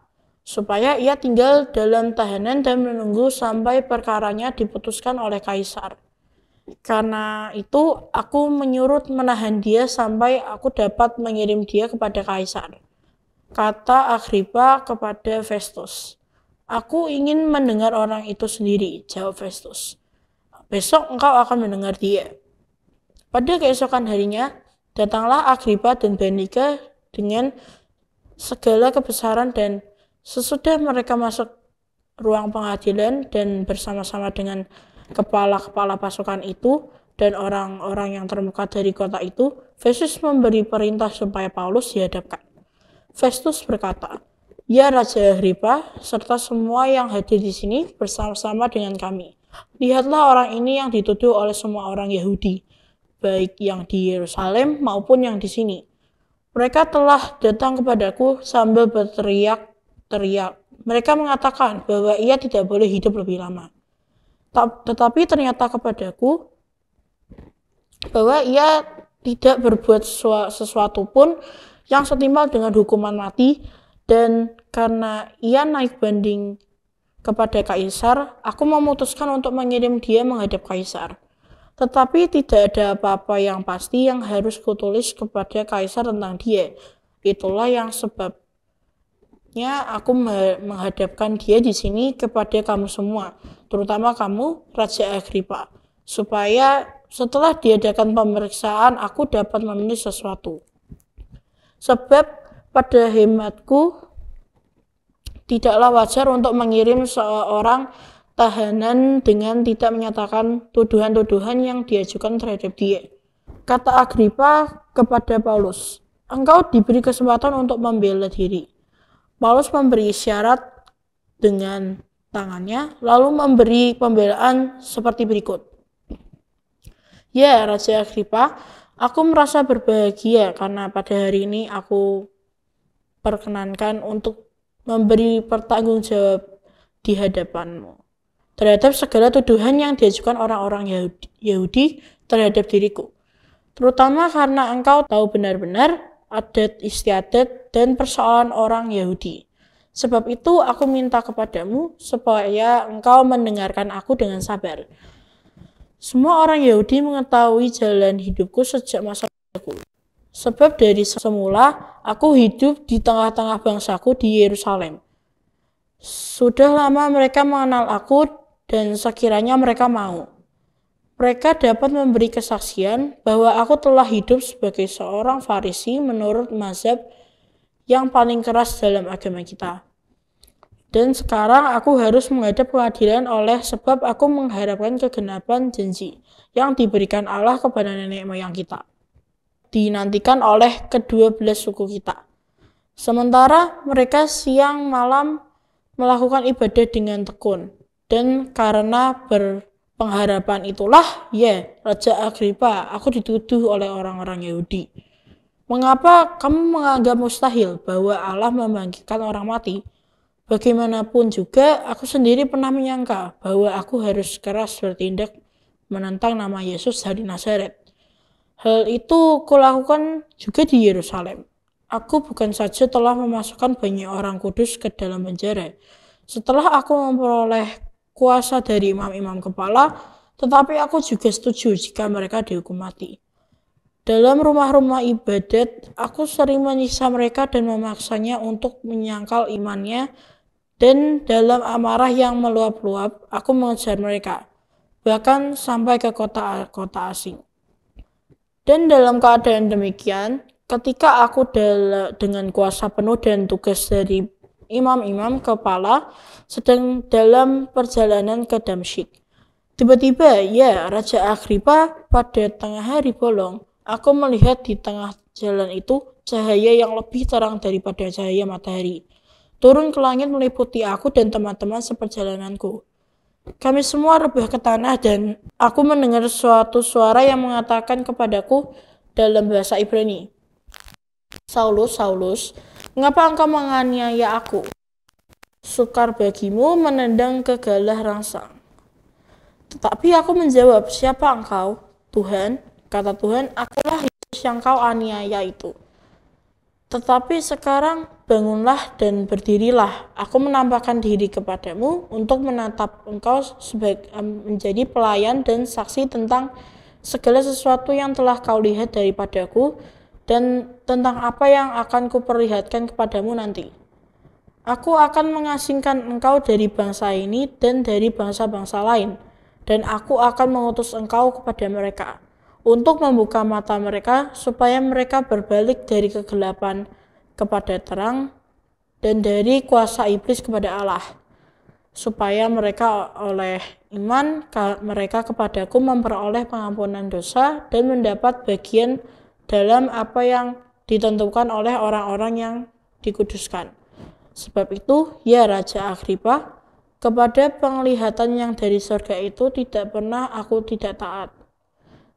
supaya ia tinggal dalam tahanan dan menunggu sampai perkaranya diputuskan oleh kaisar. Karena itu aku menyurut menahan dia sampai aku dapat mengirim dia kepada kaisar. Kata Agripa kepada Festus. Aku ingin mendengar orang itu sendiri, jawab Festus. Besok engkau akan mendengar dia. Pada keesokan harinya, datanglah Agripa dan Benika dengan segala kebesaran dan sesudah mereka masuk ruang pengadilan dan bersama-sama dengan kepala-kepala pasukan itu dan orang-orang yang terbuka dari kota itu, Festus memberi perintah supaya Paulus dihadapkan. Festus berkata, Ya Raja Agripa, serta semua yang hadir di sini bersama-sama dengan kami. Lihatlah orang ini yang dituduh oleh semua orang Yahudi, baik yang di Yerusalem maupun yang di sini. Mereka telah datang kepadaku sambil berteriak-teriak. Mereka mengatakan bahwa ia tidak boleh hidup lebih lama. Tetapi ternyata kepadaku bahwa ia tidak berbuat sesuatu pun yang setimpal dengan hukuman mati dan karena ia naik banding kepada kaisar, aku memutuskan untuk mengirim dia menghadap kaisar. Tetapi tidak ada apa-apa yang pasti yang harus kutulis kepada kaisar tentang dia. Itulah yang sebabnya aku menghadapkan dia di sini kepada kamu semua, terutama kamu Raja Agripa, supaya setelah diadakan pemeriksaan aku dapat memenuhi sesuatu. Sebab pada hematku tidaklah wajar untuk mengirim seorang tahanan dengan tidak menyatakan tuduhan-tuduhan yang diajukan terhadap dia. Kata Agripa kepada Paulus, engkau diberi kesempatan untuk membela diri. Paulus memberi syarat dengan tangannya, lalu memberi pembelaan seperti berikut. Ya, Raja Agripa, aku merasa berbahagia karena pada hari ini aku perkenankan untuk memberi pertanggung jawab di hadapanmu terhadap segala tuduhan yang diajukan orang-orang Yahudi, Yahudi terhadap diriku. Terutama karena engkau tahu benar-benar adat istiadat dan persoalan orang Yahudi. Sebab itu aku minta kepadamu supaya engkau mendengarkan aku dengan sabar. Semua orang Yahudi mengetahui jalan hidupku sejak masa aku. Sebab dari semula aku hidup di tengah-tengah bangsaku di Yerusalem. Sudah lama mereka mengenal aku dan sekiranya mereka mau. Mereka dapat memberi kesaksian bahwa aku telah hidup sebagai seorang farisi menurut mazhab yang paling keras dalam agama kita. Dan sekarang aku harus menghadap pengadilan oleh sebab aku mengharapkan kegenapan janji yang diberikan Allah kepada nenek moyang kita. Dinantikan oleh kedua belas suku kita. Sementara mereka siang malam melakukan ibadah dengan tekun. Dan karena berpengharapan itulah, ya, Raja Agripa, aku dituduh oleh orang-orang Yahudi Mengapa kamu menganggap mustahil bahwa Allah membangkitkan orang mati? Bagaimanapun juga, aku sendiri pernah menyangka bahwa aku harus keras bertindak menentang nama Yesus dari Nazaret. Hal itu kulakukan juga di Yerusalem. Aku bukan saja telah memasukkan banyak orang kudus ke dalam penjara. Setelah aku memperoleh kuasa dari imam-imam kepala, tetapi aku juga setuju jika mereka dihukum mati. Dalam rumah-rumah ibadat, aku sering menyiksa mereka dan memaksanya untuk menyangkal imannya dan dalam amarah yang meluap-luap, aku mengejar mereka, bahkan sampai ke kota-kota asing. Dan dalam keadaan demikian, ketika aku dengan kuasa penuh dan tugas dari imam-imam kepala sedang dalam perjalanan ke Damsyik. Tiba-tiba, ya, Raja Agripa pada tengah hari bolong Aku melihat di tengah jalan itu cahaya yang lebih terang daripada cahaya matahari. Turun ke langit meliputi aku dan teman-teman seperjalananku. Kami semua rebah ke tanah dan aku mendengar suatu suara yang mengatakan kepadaku dalam bahasa Ibrani. Saulus, Saulus, mengapa engkau menganiaya aku? Sukar bagimu menendang ke galah rangsang. Tetapi aku menjawab, siapa engkau? Tuhan, Kata Tuhan, akulah Yesus yang kau aniaya itu. Tetapi sekarang bangunlah dan berdirilah. Aku menampakkan diri kepadamu untuk menatap engkau sebagai menjadi pelayan dan saksi tentang segala sesuatu yang telah kau lihat daripadaku dan tentang apa yang akan kuperlihatkan kepadamu nanti. Aku akan mengasingkan engkau dari bangsa ini dan dari bangsa-bangsa lain, dan aku akan mengutus engkau kepada mereka untuk membuka mata mereka supaya mereka berbalik dari kegelapan kepada terang dan dari kuasa iblis kepada Allah supaya mereka oleh iman mereka kepadaku memperoleh pengampunan dosa dan mendapat bagian dalam apa yang ditentukan oleh orang-orang yang dikuduskan. Sebab itu, ya Raja Agripa, kepada penglihatan yang dari surga itu tidak pernah aku tidak taat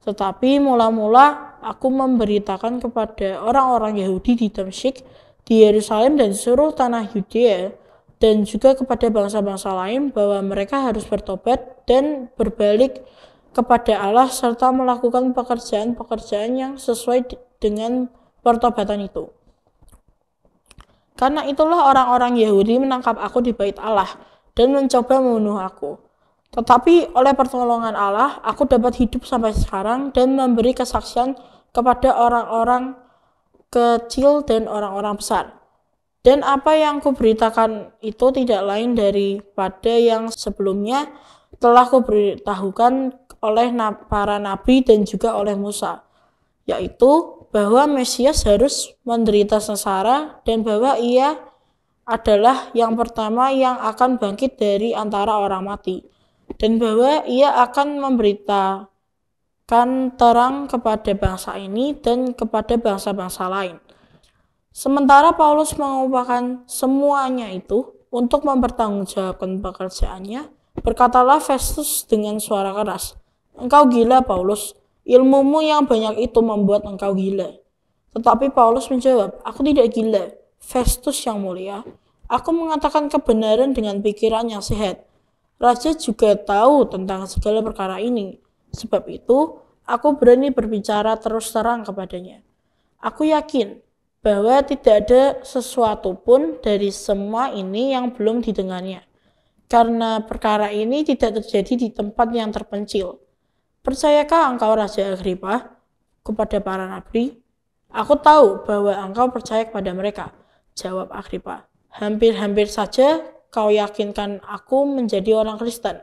tetapi mula-mula aku memberitakan kepada orang-orang Yahudi di Damsyik, di Yerusalem dan seluruh tanah Yudea, dan juga kepada bangsa-bangsa lain bahwa mereka harus bertobat dan berbalik kepada Allah serta melakukan pekerjaan-pekerjaan yang sesuai dengan pertobatan itu. Karena itulah orang-orang Yahudi menangkap aku di bait Allah dan mencoba membunuh aku. Tetapi oleh pertolongan Allah, aku dapat hidup sampai sekarang dan memberi kesaksian kepada orang-orang kecil dan orang-orang besar. Dan apa yang kuberitakan itu tidak lain daripada yang sebelumnya telah kuberitahukan oleh para nabi dan juga oleh Musa, yaitu bahwa Mesias harus menderita sengsara dan bahwa ia adalah yang pertama yang akan bangkit dari antara orang mati dan bahwa ia akan memberitakan terang kepada bangsa ini dan kepada bangsa-bangsa lain. Sementara Paulus mengupakan semuanya itu untuk mempertanggungjawabkan pekerjaannya, berkatalah Festus dengan suara keras, Engkau gila, Paulus. Ilmumu yang banyak itu membuat engkau gila. Tetapi Paulus menjawab, Aku tidak gila. Festus yang mulia, aku mengatakan kebenaran dengan pikiran yang sehat Raja juga tahu tentang segala perkara ini. Sebab itu, aku berani berbicara terus terang kepadanya. Aku yakin bahwa tidak ada sesuatu pun dari semua ini yang belum didengarnya. Karena perkara ini tidak terjadi di tempat yang terpencil. Percayakah engkau Raja Agripa kepada para nabi? Aku tahu bahwa engkau percaya kepada mereka. Jawab Agripa. Hampir-hampir saja kau yakinkan aku menjadi orang Kristen,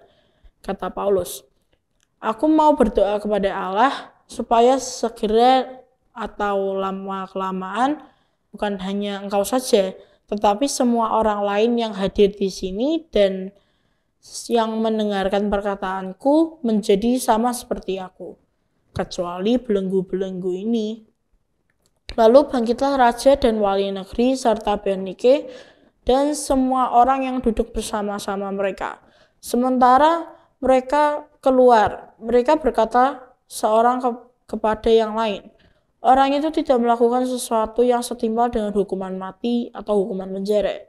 kata Paulus. Aku mau berdoa kepada Allah supaya segera atau lama-kelamaan bukan hanya engkau saja, tetapi semua orang lain yang hadir di sini dan yang mendengarkan perkataanku menjadi sama seperti aku, kecuali belenggu-belenggu ini. Lalu bangkitlah raja dan wali negeri serta Bernike dan semua orang yang duduk bersama-sama mereka. Sementara mereka keluar, mereka berkata seorang ke kepada yang lain, orang itu tidak melakukan sesuatu yang setimpal dengan hukuman mati atau hukuman penjara.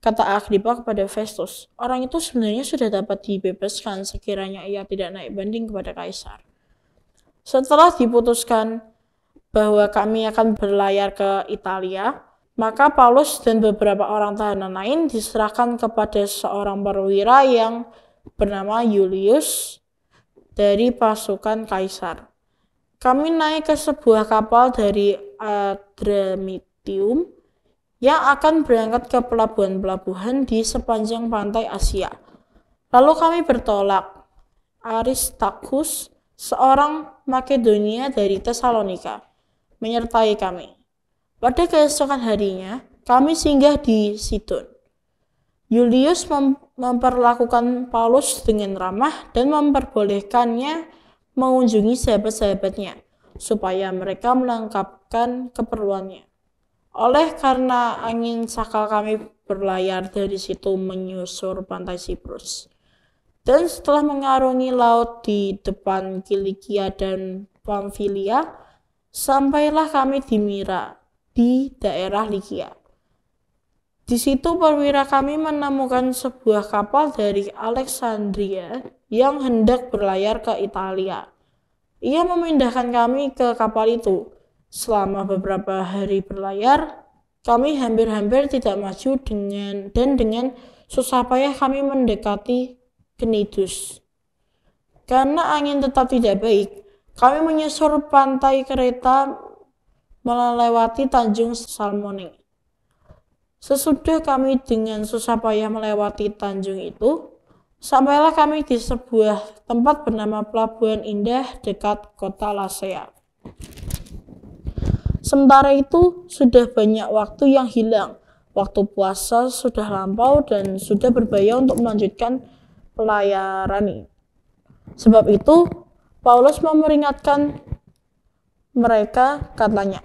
Kata Agrippa kepada Festus, orang itu sebenarnya sudah dapat dibebaskan sekiranya ia tidak naik banding kepada kaisar. Setelah diputuskan bahwa kami akan berlayar ke Italia, maka Paulus dan beberapa orang tahanan lain diserahkan kepada seorang perwira yang bernama Julius dari pasukan kaisar. Kami naik ke sebuah kapal dari Adramitium yang akan berangkat ke pelabuhan-pelabuhan di sepanjang pantai Asia. Lalu kami bertolak. Aristarchus, seorang Makedonia dari Tesalonika, menyertai kami. Pada keesokan harinya, kami singgah di Sidon. Julius mem memperlakukan Paulus dengan ramah dan memperbolehkannya mengunjungi sahabat-sahabatnya, supaya mereka melengkapkan keperluannya. Oleh karena angin sakal kami berlayar dari situ menyusur pantai Siprus. Dan setelah mengarungi laut di depan Kilikia dan Pamfilia, sampailah kami di Mira, di daerah Ligia. Ya. Di situ perwira kami menemukan sebuah kapal dari Alexandria yang hendak berlayar ke Italia. Ia memindahkan kami ke kapal itu. Selama beberapa hari berlayar, kami hampir-hampir tidak maju dengan dan dengan susah payah kami mendekati Genidus. Karena angin tetap tidak baik, kami menyusur pantai kereta melewati Tanjung Salmone. Sesudah kami dengan susah payah melewati tanjung itu, sampailah kami di sebuah tempat bernama Pelabuhan Indah dekat kota Lasea. Sementara itu, sudah banyak waktu yang hilang. Waktu puasa sudah lampau dan sudah berbahaya untuk melanjutkan pelayaran. Sebab itu, Paulus memperingatkan mereka katanya,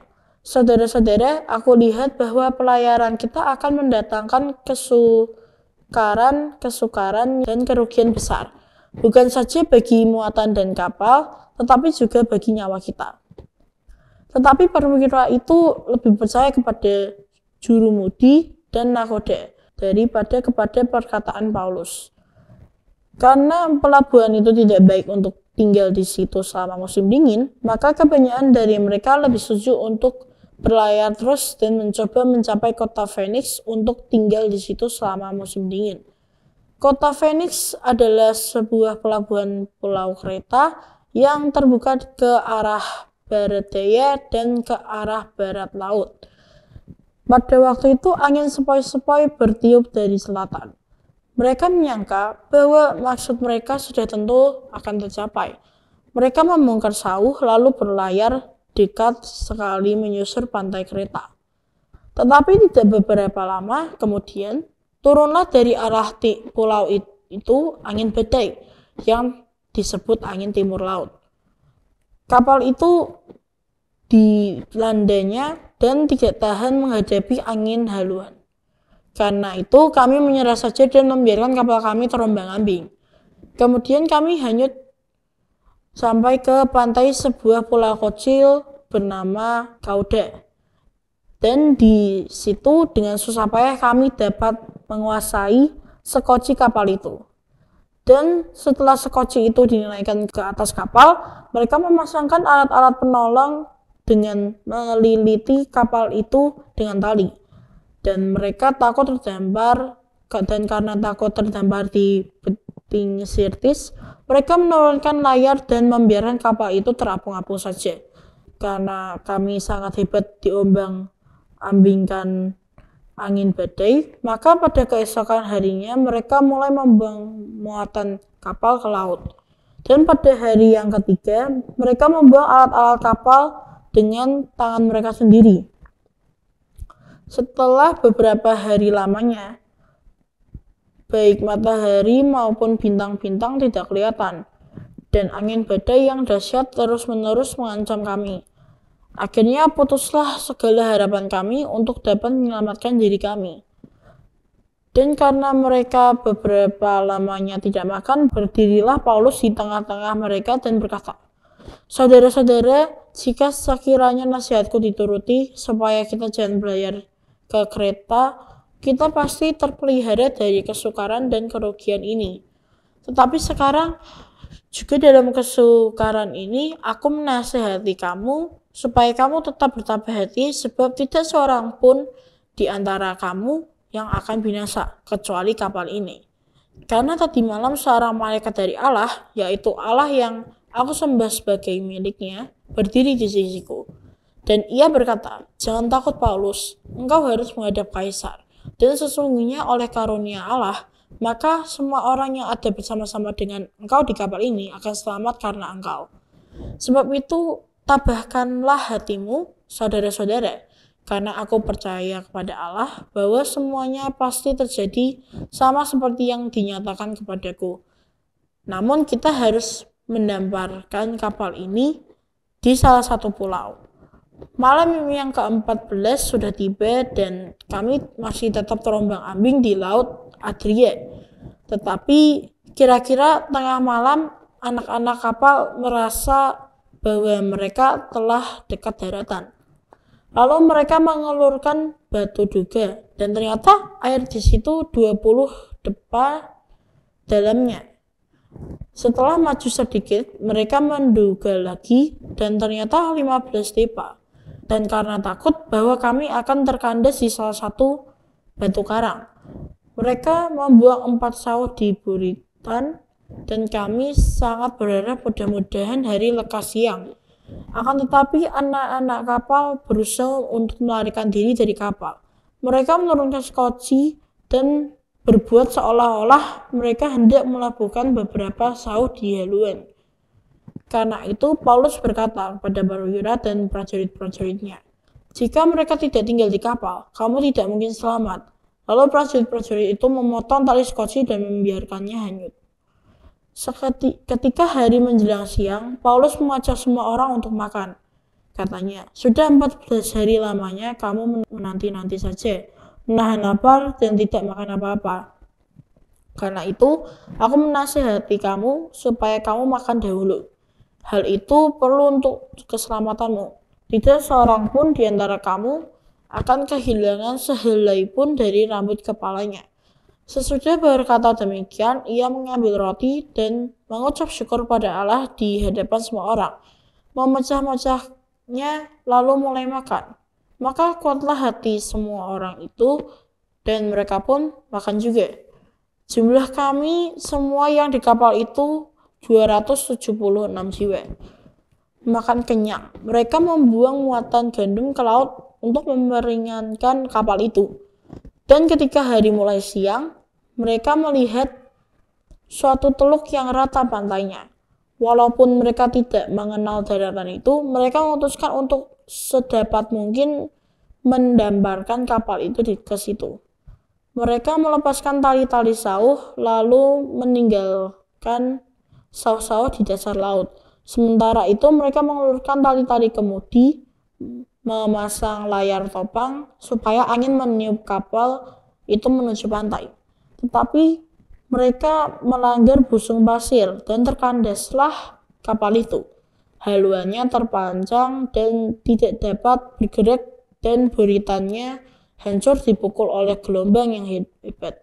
Saudara-saudara, aku lihat bahwa pelayaran kita akan mendatangkan kesukaran, kesukaran, dan kerugian besar. Bukan saja bagi muatan dan kapal, tetapi juga bagi nyawa kita. Tetapi perwira itu lebih percaya kepada juru mudi dan nakode daripada kepada perkataan Paulus. Karena pelabuhan itu tidak baik untuk tinggal di situ selama musim dingin, maka kebanyakan dari mereka lebih setuju untuk berlayar terus dan mencoba mencapai kota Phoenix untuk tinggal di situ selama musim dingin. Kota Phoenix adalah sebuah pelabuhan pulau kereta yang terbuka ke arah barat daya dan ke arah barat laut. Pada waktu itu angin sepoi-sepoi bertiup dari selatan. Mereka menyangka bahwa maksud mereka sudah tentu akan tercapai. Mereka membongkar sauh lalu berlayar dekat sekali menyusur pantai kereta. Tetapi tidak beberapa lama kemudian turunlah dari arah pulau itu angin badai yang disebut angin timur laut. Kapal itu dilandanya dan tidak tahan menghadapi angin haluan. Karena itu kami menyerah saja dan membiarkan kapal kami terombang-ambing. Kemudian kami hanyut sampai ke pantai sebuah pulau kecil bernama Kaude. Dan di situ dengan susah payah kami dapat menguasai sekoci kapal itu. Dan setelah sekoci itu dinaikkan ke atas kapal, mereka memasangkan alat-alat penolong dengan meliliti kapal itu dengan tali. Dan mereka takut terdampar, dan karena takut terdampar di beting sirtis, mereka menurunkan layar dan membiarkan kapal itu terapung-apung saja. Karena kami sangat hebat diombang ambingkan angin badai, maka pada keesokan harinya mereka mulai membuang muatan kapal ke laut. Dan pada hari yang ketiga, mereka membuang alat-alat kapal dengan tangan mereka sendiri. Setelah beberapa hari lamanya, baik matahari maupun bintang-bintang tidak kelihatan, dan angin badai yang dahsyat terus-menerus mengancam kami. Akhirnya putuslah segala harapan kami untuk dapat menyelamatkan diri kami. Dan karena mereka beberapa lamanya tidak makan, berdirilah Paulus di tengah-tengah mereka dan berkata, Saudara-saudara, jika sekiranya nasihatku dituruti, supaya kita jangan belayar ke kereta, kita pasti terpelihara dari kesukaran dan kerugian ini. Tetapi sekarang juga dalam kesukaran ini aku menasehati kamu supaya kamu tetap bertabah hati sebab tidak seorang pun di antara kamu yang akan binasa kecuali kapal ini. Karena tadi malam seorang malaikat dari Allah, yaitu Allah yang aku sembah sebagai miliknya, berdiri di sisiku. Dan ia berkata, jangan takut Paulus, engkau harus menghadap Kaisar. Dan sesungguhnya oleh karunia Allah, maka semua orang yang ada bersama-sama dengan engkau di kapal ini akan selamat karena engkau. Sebab itu tabahkanlah hatimu, saudara-saudara, karena aku percaya kepada Allah bahwa semuanya pasti terjadi sama seperti yang dinyatakan kepadaku. Namun kita harus mendamparkan kapal ini di salah satu pulau. Malam yang ke-14 sudah tiba dan kami masih tetap terombang ambing di Laut Adria. Tetapi kira-kira tengah malam anak-anak kapal merasa bahwa mereka telah dekat daratan. Lalu mereka mengelurkan batu duga dan ternyata air di situ 20 depa dalamnya. Setelah maju sedikit, mereka menduga lagi dan ternyata 15 depa dan karena takut bahwa kami akan terkandas di salah satu batu karang. Mereka membuang empat sawah di buritan dan kami sangat berharap mudah-mudahan hari lekas siang. Akan tetapi anak-anak kapal berusaha untuk melarikan diri dari kapal. Mereka menurunkan skoci dan berbuat seolah-olah mereka hendak melakukan beberapa saw di haluan. Karena itu Paulus berkata pada Barwira dan prajurit-prajuritnya, jika mereka tidak tinggal di kapal, kamu tidak mungkin selamat. Lalu prajurit-prajurit itu memotong tali skoci dan membiarkannya hanyut. Ketika hari menjelang siang, Paulus mengajak semua orang untuk makan. Katanya, sudah 14 hari lamanya kamu menanti-nanti saja, menahan lapar dan tidak makan apa-apa. Karena itu, aku menasihati kamu supaya kamu makan dahulu. Hal itu perlu untuk keselamatanmu. Tidak seorang pun di antara kamu akan kehilangan sehelai pun dari rambut kepalanya. Sesudah berkata demikian, ia mengambil roti dan mengucap syukur pada Allah di hadapan semua orang. Memecah-mecahnya lalu mulai makan. Maka kuatlah hati semua orang itu dan mereka pun makan juga. Jumlah kami semua yang di kapal itu 276 jiwa. Makan kenyang. Mereka membuang muatan gandum ke laut untuk memeringankan kapal itu. Dan ketika hari mulai siang, mereka melihat suatu teluk yang rata pantainya. Walaupun mereka tidak mengenal daratan itu, mereka memutuskan untuk sedapat mungkin mendambarkan kapal itu di ke situ. Mereka melepaskan tali-tali sauh, lalu meninggalkan sawah-sawah di dasar laut. Sementara itu mereka mengulurkan tali-tali kemudi, memasang layar topang supaya angin meniup kapal itu menuju pantai. Tetapi mereka melanggar busung pasir dan terkandaslah kapal itu. Haluannya terpanjang dan tidak dapat bergerak dan buritannya hancur dipukul oleh gelombang yang hebat.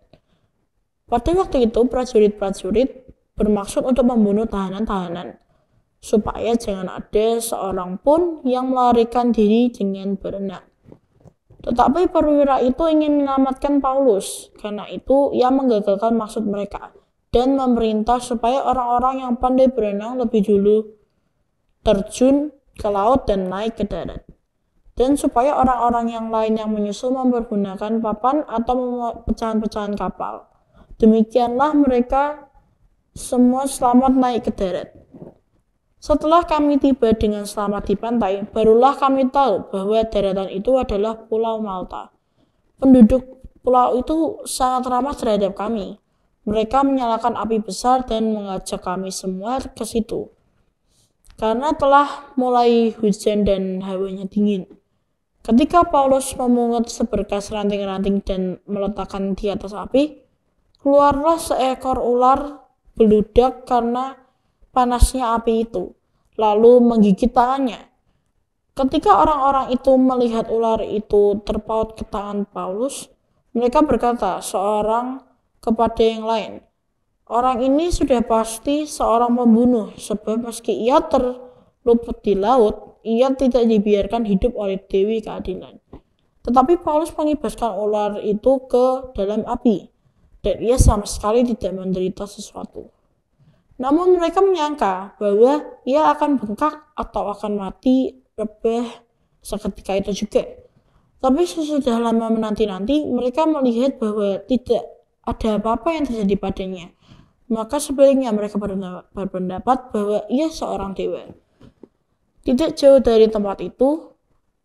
Pada waktu itu prajurit-prajurit bermaksud untuk membunuh tahanan-tahanan, supaya jangan ada seorang pun yang melarikan diri dengan berenang. Tetapi perwira itu ingin menyelamatkan Paulus, karena itu ia menggagalkan maksud mereka dan memerintah supaya orang-orang yang pandai berenang lebih dulu terjun ke laut dan naik ke darat. Dan supaya orang-orang yang lain yang menyusul mempergunakan papan atau pecahan-pecahan kapal. Demikianlah mereka semua selamat naik ke darat. Setelah kami tiba dengan selamat di pantai, barulah kami tahu bahwa daratan itu adalah Pulau Malta. Penduduk pulau itu sangat ramah terhadap kami. Mereka menyalakan api besar dan mengajak kami semua ke situ. Karena telah mulai hujan dan hawanya dingin. Ketika Paulus memungut seberkas ranting-ranting dan meletakkan di atas api, keluarlah seekor ular beludak karena panasnya api itu, lalu menggigit tangannya. Ketika orang-orang itu melihat ular itu terpaut ke tangan Paulus, mereka berkata seorang kepada yang lain, "Orang ini sudah pasti seorang pembunuh, sebab meski ia terluput di laut, ia tidak dibiarkan hidup oleh Dewi Keadilan." Tetapi Paulus mengibaskan ular itu ke dalam api dan ia sama sekali tidak menderita sesuatu. Namun mereka menyangka bahwa ia akan bengkak atau akan mati rebah seketika itu juga. Tapi sesudah lama menanti-nanti, mereka melihat bahwa tidak ada apa-apa yang terjadi padanya. Maka sebaliknya mereka berpendapat bahwa ia seorang dewa. Tidak jauh dari tempat itu,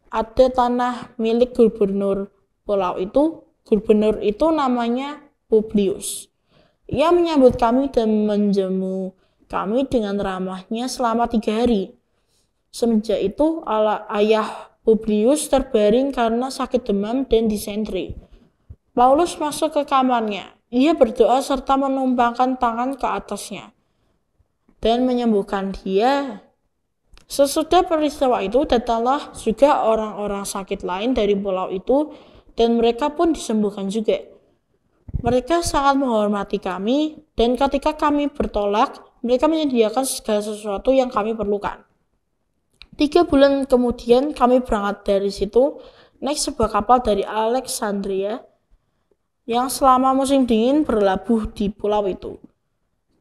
ada tanah milik gubernur pulau itu. Gubernur itu namanya Publius. Ia menyambut kami dan menjemu kami dengan ramahnya selama tiga hari. Semenjak itu, ala ayah Publius terbaring karena sakit demam dan disentri. Paulus masuk ke kamarnya. Ia berdoa serta menumpangkan tangan ke atasnya dan menyembuhkan dia. Sesudah peristiwa itu datanglah juga orang-orang sakit lain dari pulau itu dan mereka pun disembuhkan juga. Mereka sangat menghormati kami, dan ketika kami bertolak, mereka menyediakan segala sesuatu yang kami perlukan. Tiga bulan kemudian kami berangkat dari situ, naik sebuah kapal dari Alexandria yang selama musim dingin berlabuh di pulau itu.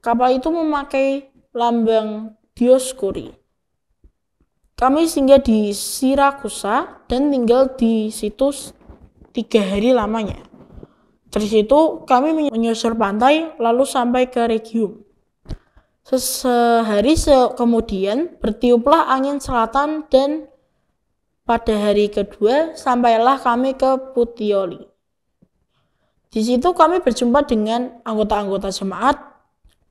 Kapal itu memakai lambang Dioskuri. Kami singgah di Sirakusa dan tinggal di situs tiga hari lamanya. Dari situ kami menyusur pantai lalu sampai ke Regium. Sehari se kemudian bertiuplah angin selatan dan pada hari kedua sampailah kami ke Putioli. Di situ kami berjumpa dengan anggota-anggota jemaat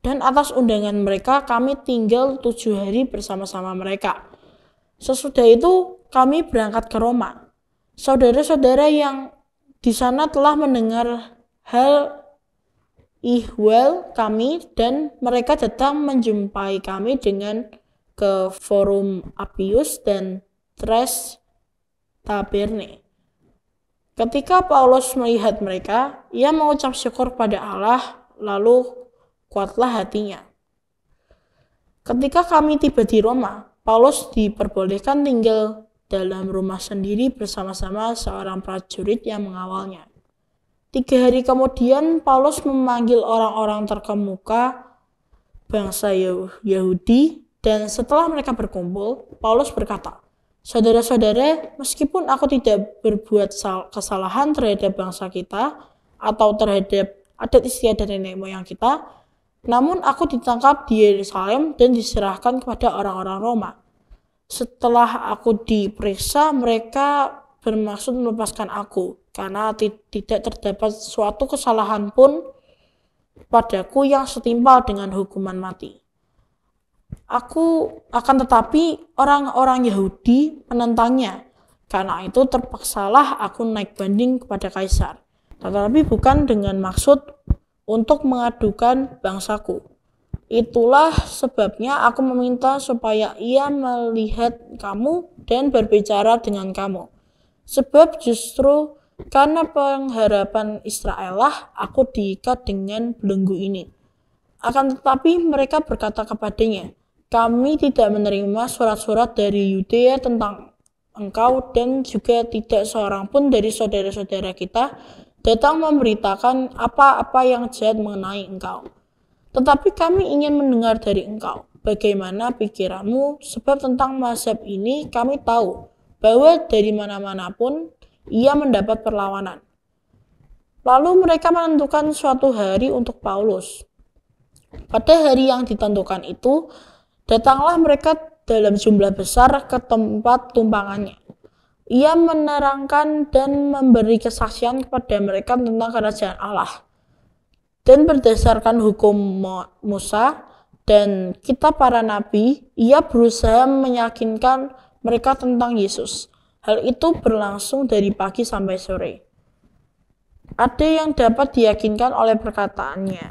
dan atas undangan mereka kami tinggal tujuh hari bersama-sama mereka. Sesudah itu kami berangkat ke Roma. Saudara-saudara yang di sana telah mendengar hal ihwal kami dan mereka datang menjumpai kami dengan ke forum Apius dan Tres Taberne. Ketika Paulus melihat mereka, ia mengucap syukur pada Allah, lalu kuatlah hatinya. Ketika kami tiba di Roma, Paulus diperbolehkan tinggal dalam rumah sendiri bersama-sama seorang prajurit yang mengawalnya. Tiga hari kemudian Paulus memanggil orang-orang terkemuka bangsa Yahudi dan setelah mereka berkumpul, Paulus berkata, Saudara-saudara, meskipun aku tidak berbuat kesalahan terhadap bangsa kita atau terhadap adat istiadat nenek moyang kita, namun aku ditangkap di Yerusalem dan diserahkan kepada orang-orang Roma. Setelah aku diperiksa, mereka bermaksud melepaskan aku, karena tidak terdapat suatu kesalahan pun padaku yang setimpal dengan hukuman mati. Aku akan tetapi orang-orang Yahudi menentangnya, karena itu terpaksalah aku naik banding kepada kaisar, tetapi bukan dengan maksud untuk mengadukan bangsaku. Itulah sebabnya aku meminta supaya ia melihat kamu dan berbicara dengan kamu. Sebab justru karena pengharapan Israel lah, aku diikat dengan belenggu ini. Akan tetapi mereka berkata kepadanya, kami tidak menerima surat-surat dari Yudea tentang engkau dan juga tidak seorang pun dari saudara-saudara kita datang memberitakan apa-apa yang jahat mengenai engkau. Tetapi kami ingin mendengar dari engkau bagaimana pikiranmu sebab tentang mazhab ini kami tahu bahwa dari mana-mana pun ia mendapat perlawanan. Lalu mereka menentukan suatu hari untuk Paulus. Pada hari yang ditentukan itu, datanglah mereka dalam jumlah besar ke tempat tumpangannya. Ia menerangkan dan memberi kesaksian kepada mereka tentang kerajaan Allah. Dan berdasarkan hukum Musa dan kitab para nabi, ia berusaha meyakinkan mereka tentang Yesus. Hal itu berlangsung dari pagi sampai sore. Ada yang dapat diyakinkan oleh perkataannya,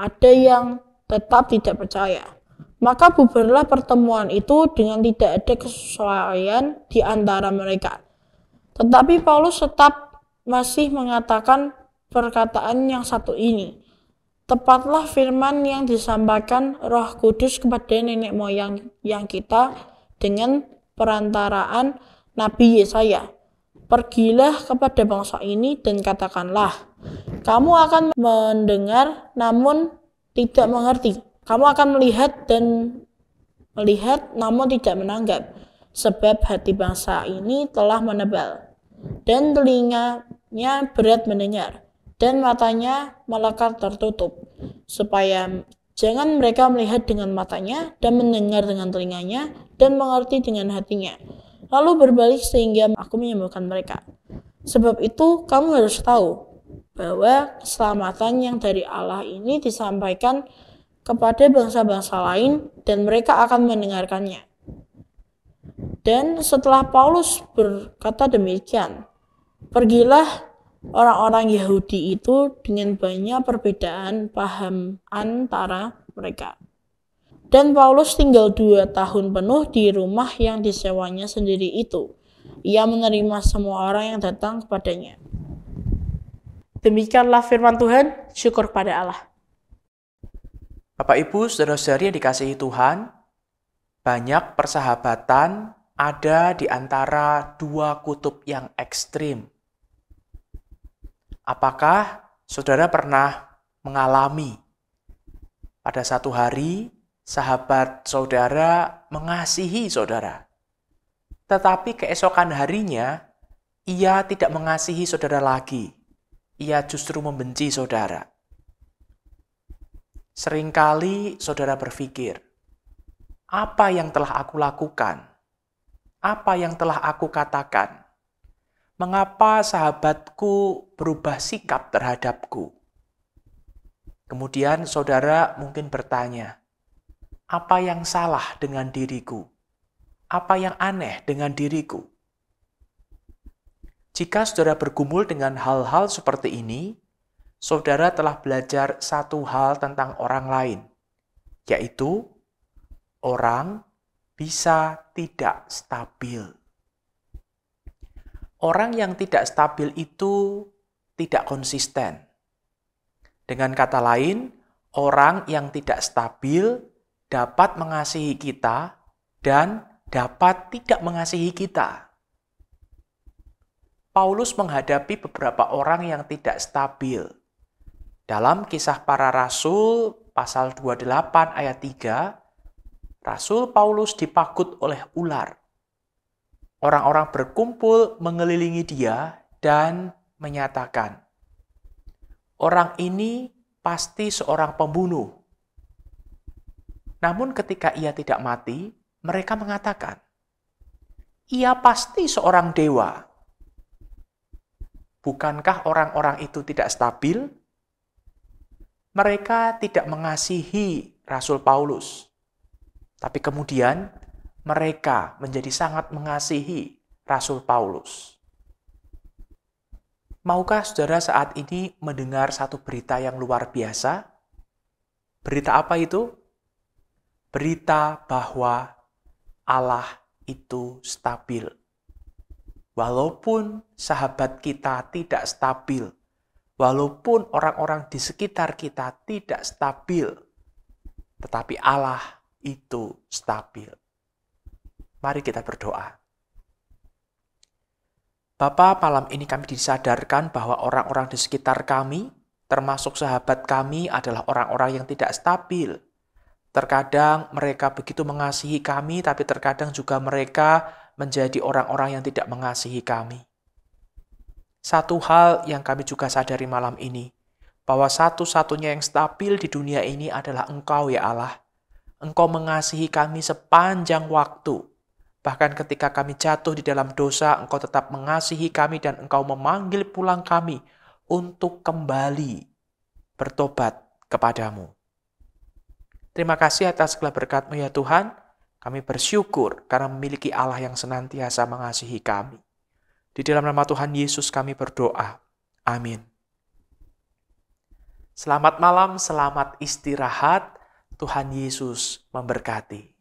ada yang tetap tidak percaya. Maka bubarlah pertemuan itu dengan tidak ada kesesuaian di antara mereka. Tetapi Paulus tetap masih mengatakan perkataan yang satu ini. Tepatlah firman yang disampaikan Roh Kudus kepada nenek moyang yang kita dengan perantaraan Nabi Yesaya, Pergilah kepada bangsa ini dan katakanlah, kamu akan mendengar namun tidak mengerti. Kamu akan melihat dan melihat namun tidak menanggap. Sebab hati bangsa ini telah menebal dan telinganya berat mendengar dan matanya melekat tertutup supaya jangan mereka melihat dengan matanya dan mendengar dengan telinganya dan mengerti dengan hatinya lalu berbalik sehingga aku menyembuhkan mereka. Sebab itu kamu harus tahu bahwa keselamatan yang dari Allah ini disampaikan kepada bangsa-bangsa lain dan mereka akan mendengarkannya. Dan setelah Paulus berkata demikian, pergilah orang-orang Yahudi itu dengan banyak perbedaan paham antara mereka. Dan Paulus tinggal dua tahun penuh di rumah yang disewanya sendiri itu. Ia menerima semua orang yang datang kepadanya. Demikianlah firman Tuhan, syukur pada Allah. Bapak Ibu, saudara-saudari yang dikasihi Tuhan, banyak persahabatan ada di antara dua kutub yang ekstrim. Apakah saudara pernah mengalami pada satu hari sahabat saudara mengasihi saudara. Tetapi keesokan harinya, ia tidak mengasihi saudara lagi. Ia justru membenci saudara. Seringkali saudara berpikir, apa yang telah aku lakukan? Apa yang telah aku katakan? Mengapa sahabatku berubah sikap terhadapku? Kemudian saudara mungkin bertanya, apa yang salah dengan diriku? Apa yang aneh dengan diriku? Jika saudara bergumul dengan hal-hal seperti ini, saudara telah belajar satu hal tentang orang lain, yaitu orang bisa tidak stabil. Orang yang tidak stabil itu tidak konsisten. Dengan kata lain, orang yang tidak stabil dapat mengasihi kita dan dapat tidak mengasihi kita. Paulus menghadapi beberapa orang yang tidak stabil. Dalam kisah para rasul pasal 28 ayat 3, Rasul Paulus dipakut oleh ular. Orang-orang berkumpul mengelilingi dia dan menyatakan, "Orang ini pasti seorang pembunuh." Namun ketika ia tidak mati, mereka mengatakan, ia pasti seorang dewa. Bukankah orang-orang itu tidak stabil? Mereka tidak mengasihi Rasul Paulus. Tapi kemudian mereka menjadi sangat mengasihi Rasul Paulus. Maukah saudara saat ini mendengar satu berita yang luar biasa? Berita apa itu? berita bahwa Allah itu stabil. Walaupun sahabat kita tidak stabil, walaupun orang-orang di sekitar kita tidak stabil, tetapi Allah itu stabil. Mari kita berdoa. Bapak, malam ini kami disadarkan bahwa orang-orang di sekitar kami, termasuk sahabat kami, adalah orang-orang yang tidak stabil, Terkadang mereka begitu mengasihi kami, tapi terkadang juga mereka menjadi orang-orang yang tidak mengasihi kami. Satu hal yang kami juga sadari malam ini, bahwa satu-satunya yang stabil di dunia ini adalah Engkau, ya Allah. Engkau mengasihi kami sepanjang waktu. Bahkan ketika kami jatuh di dalam dosa, Engkau tetap mengasihi kami dan Engkau memanggil pulang kami untuk kembali bertobat kepadamu. Terima kasih atas segala berkatmu ya Tuhan. Kami bersyukur karena memiliki Allah yang senantiasa mengasihi kami. Di dalam nama Tuhan Yesus kami berdoa. Amin. Selamat malam, selamat istirahat. Tuhan Yesus memberkati.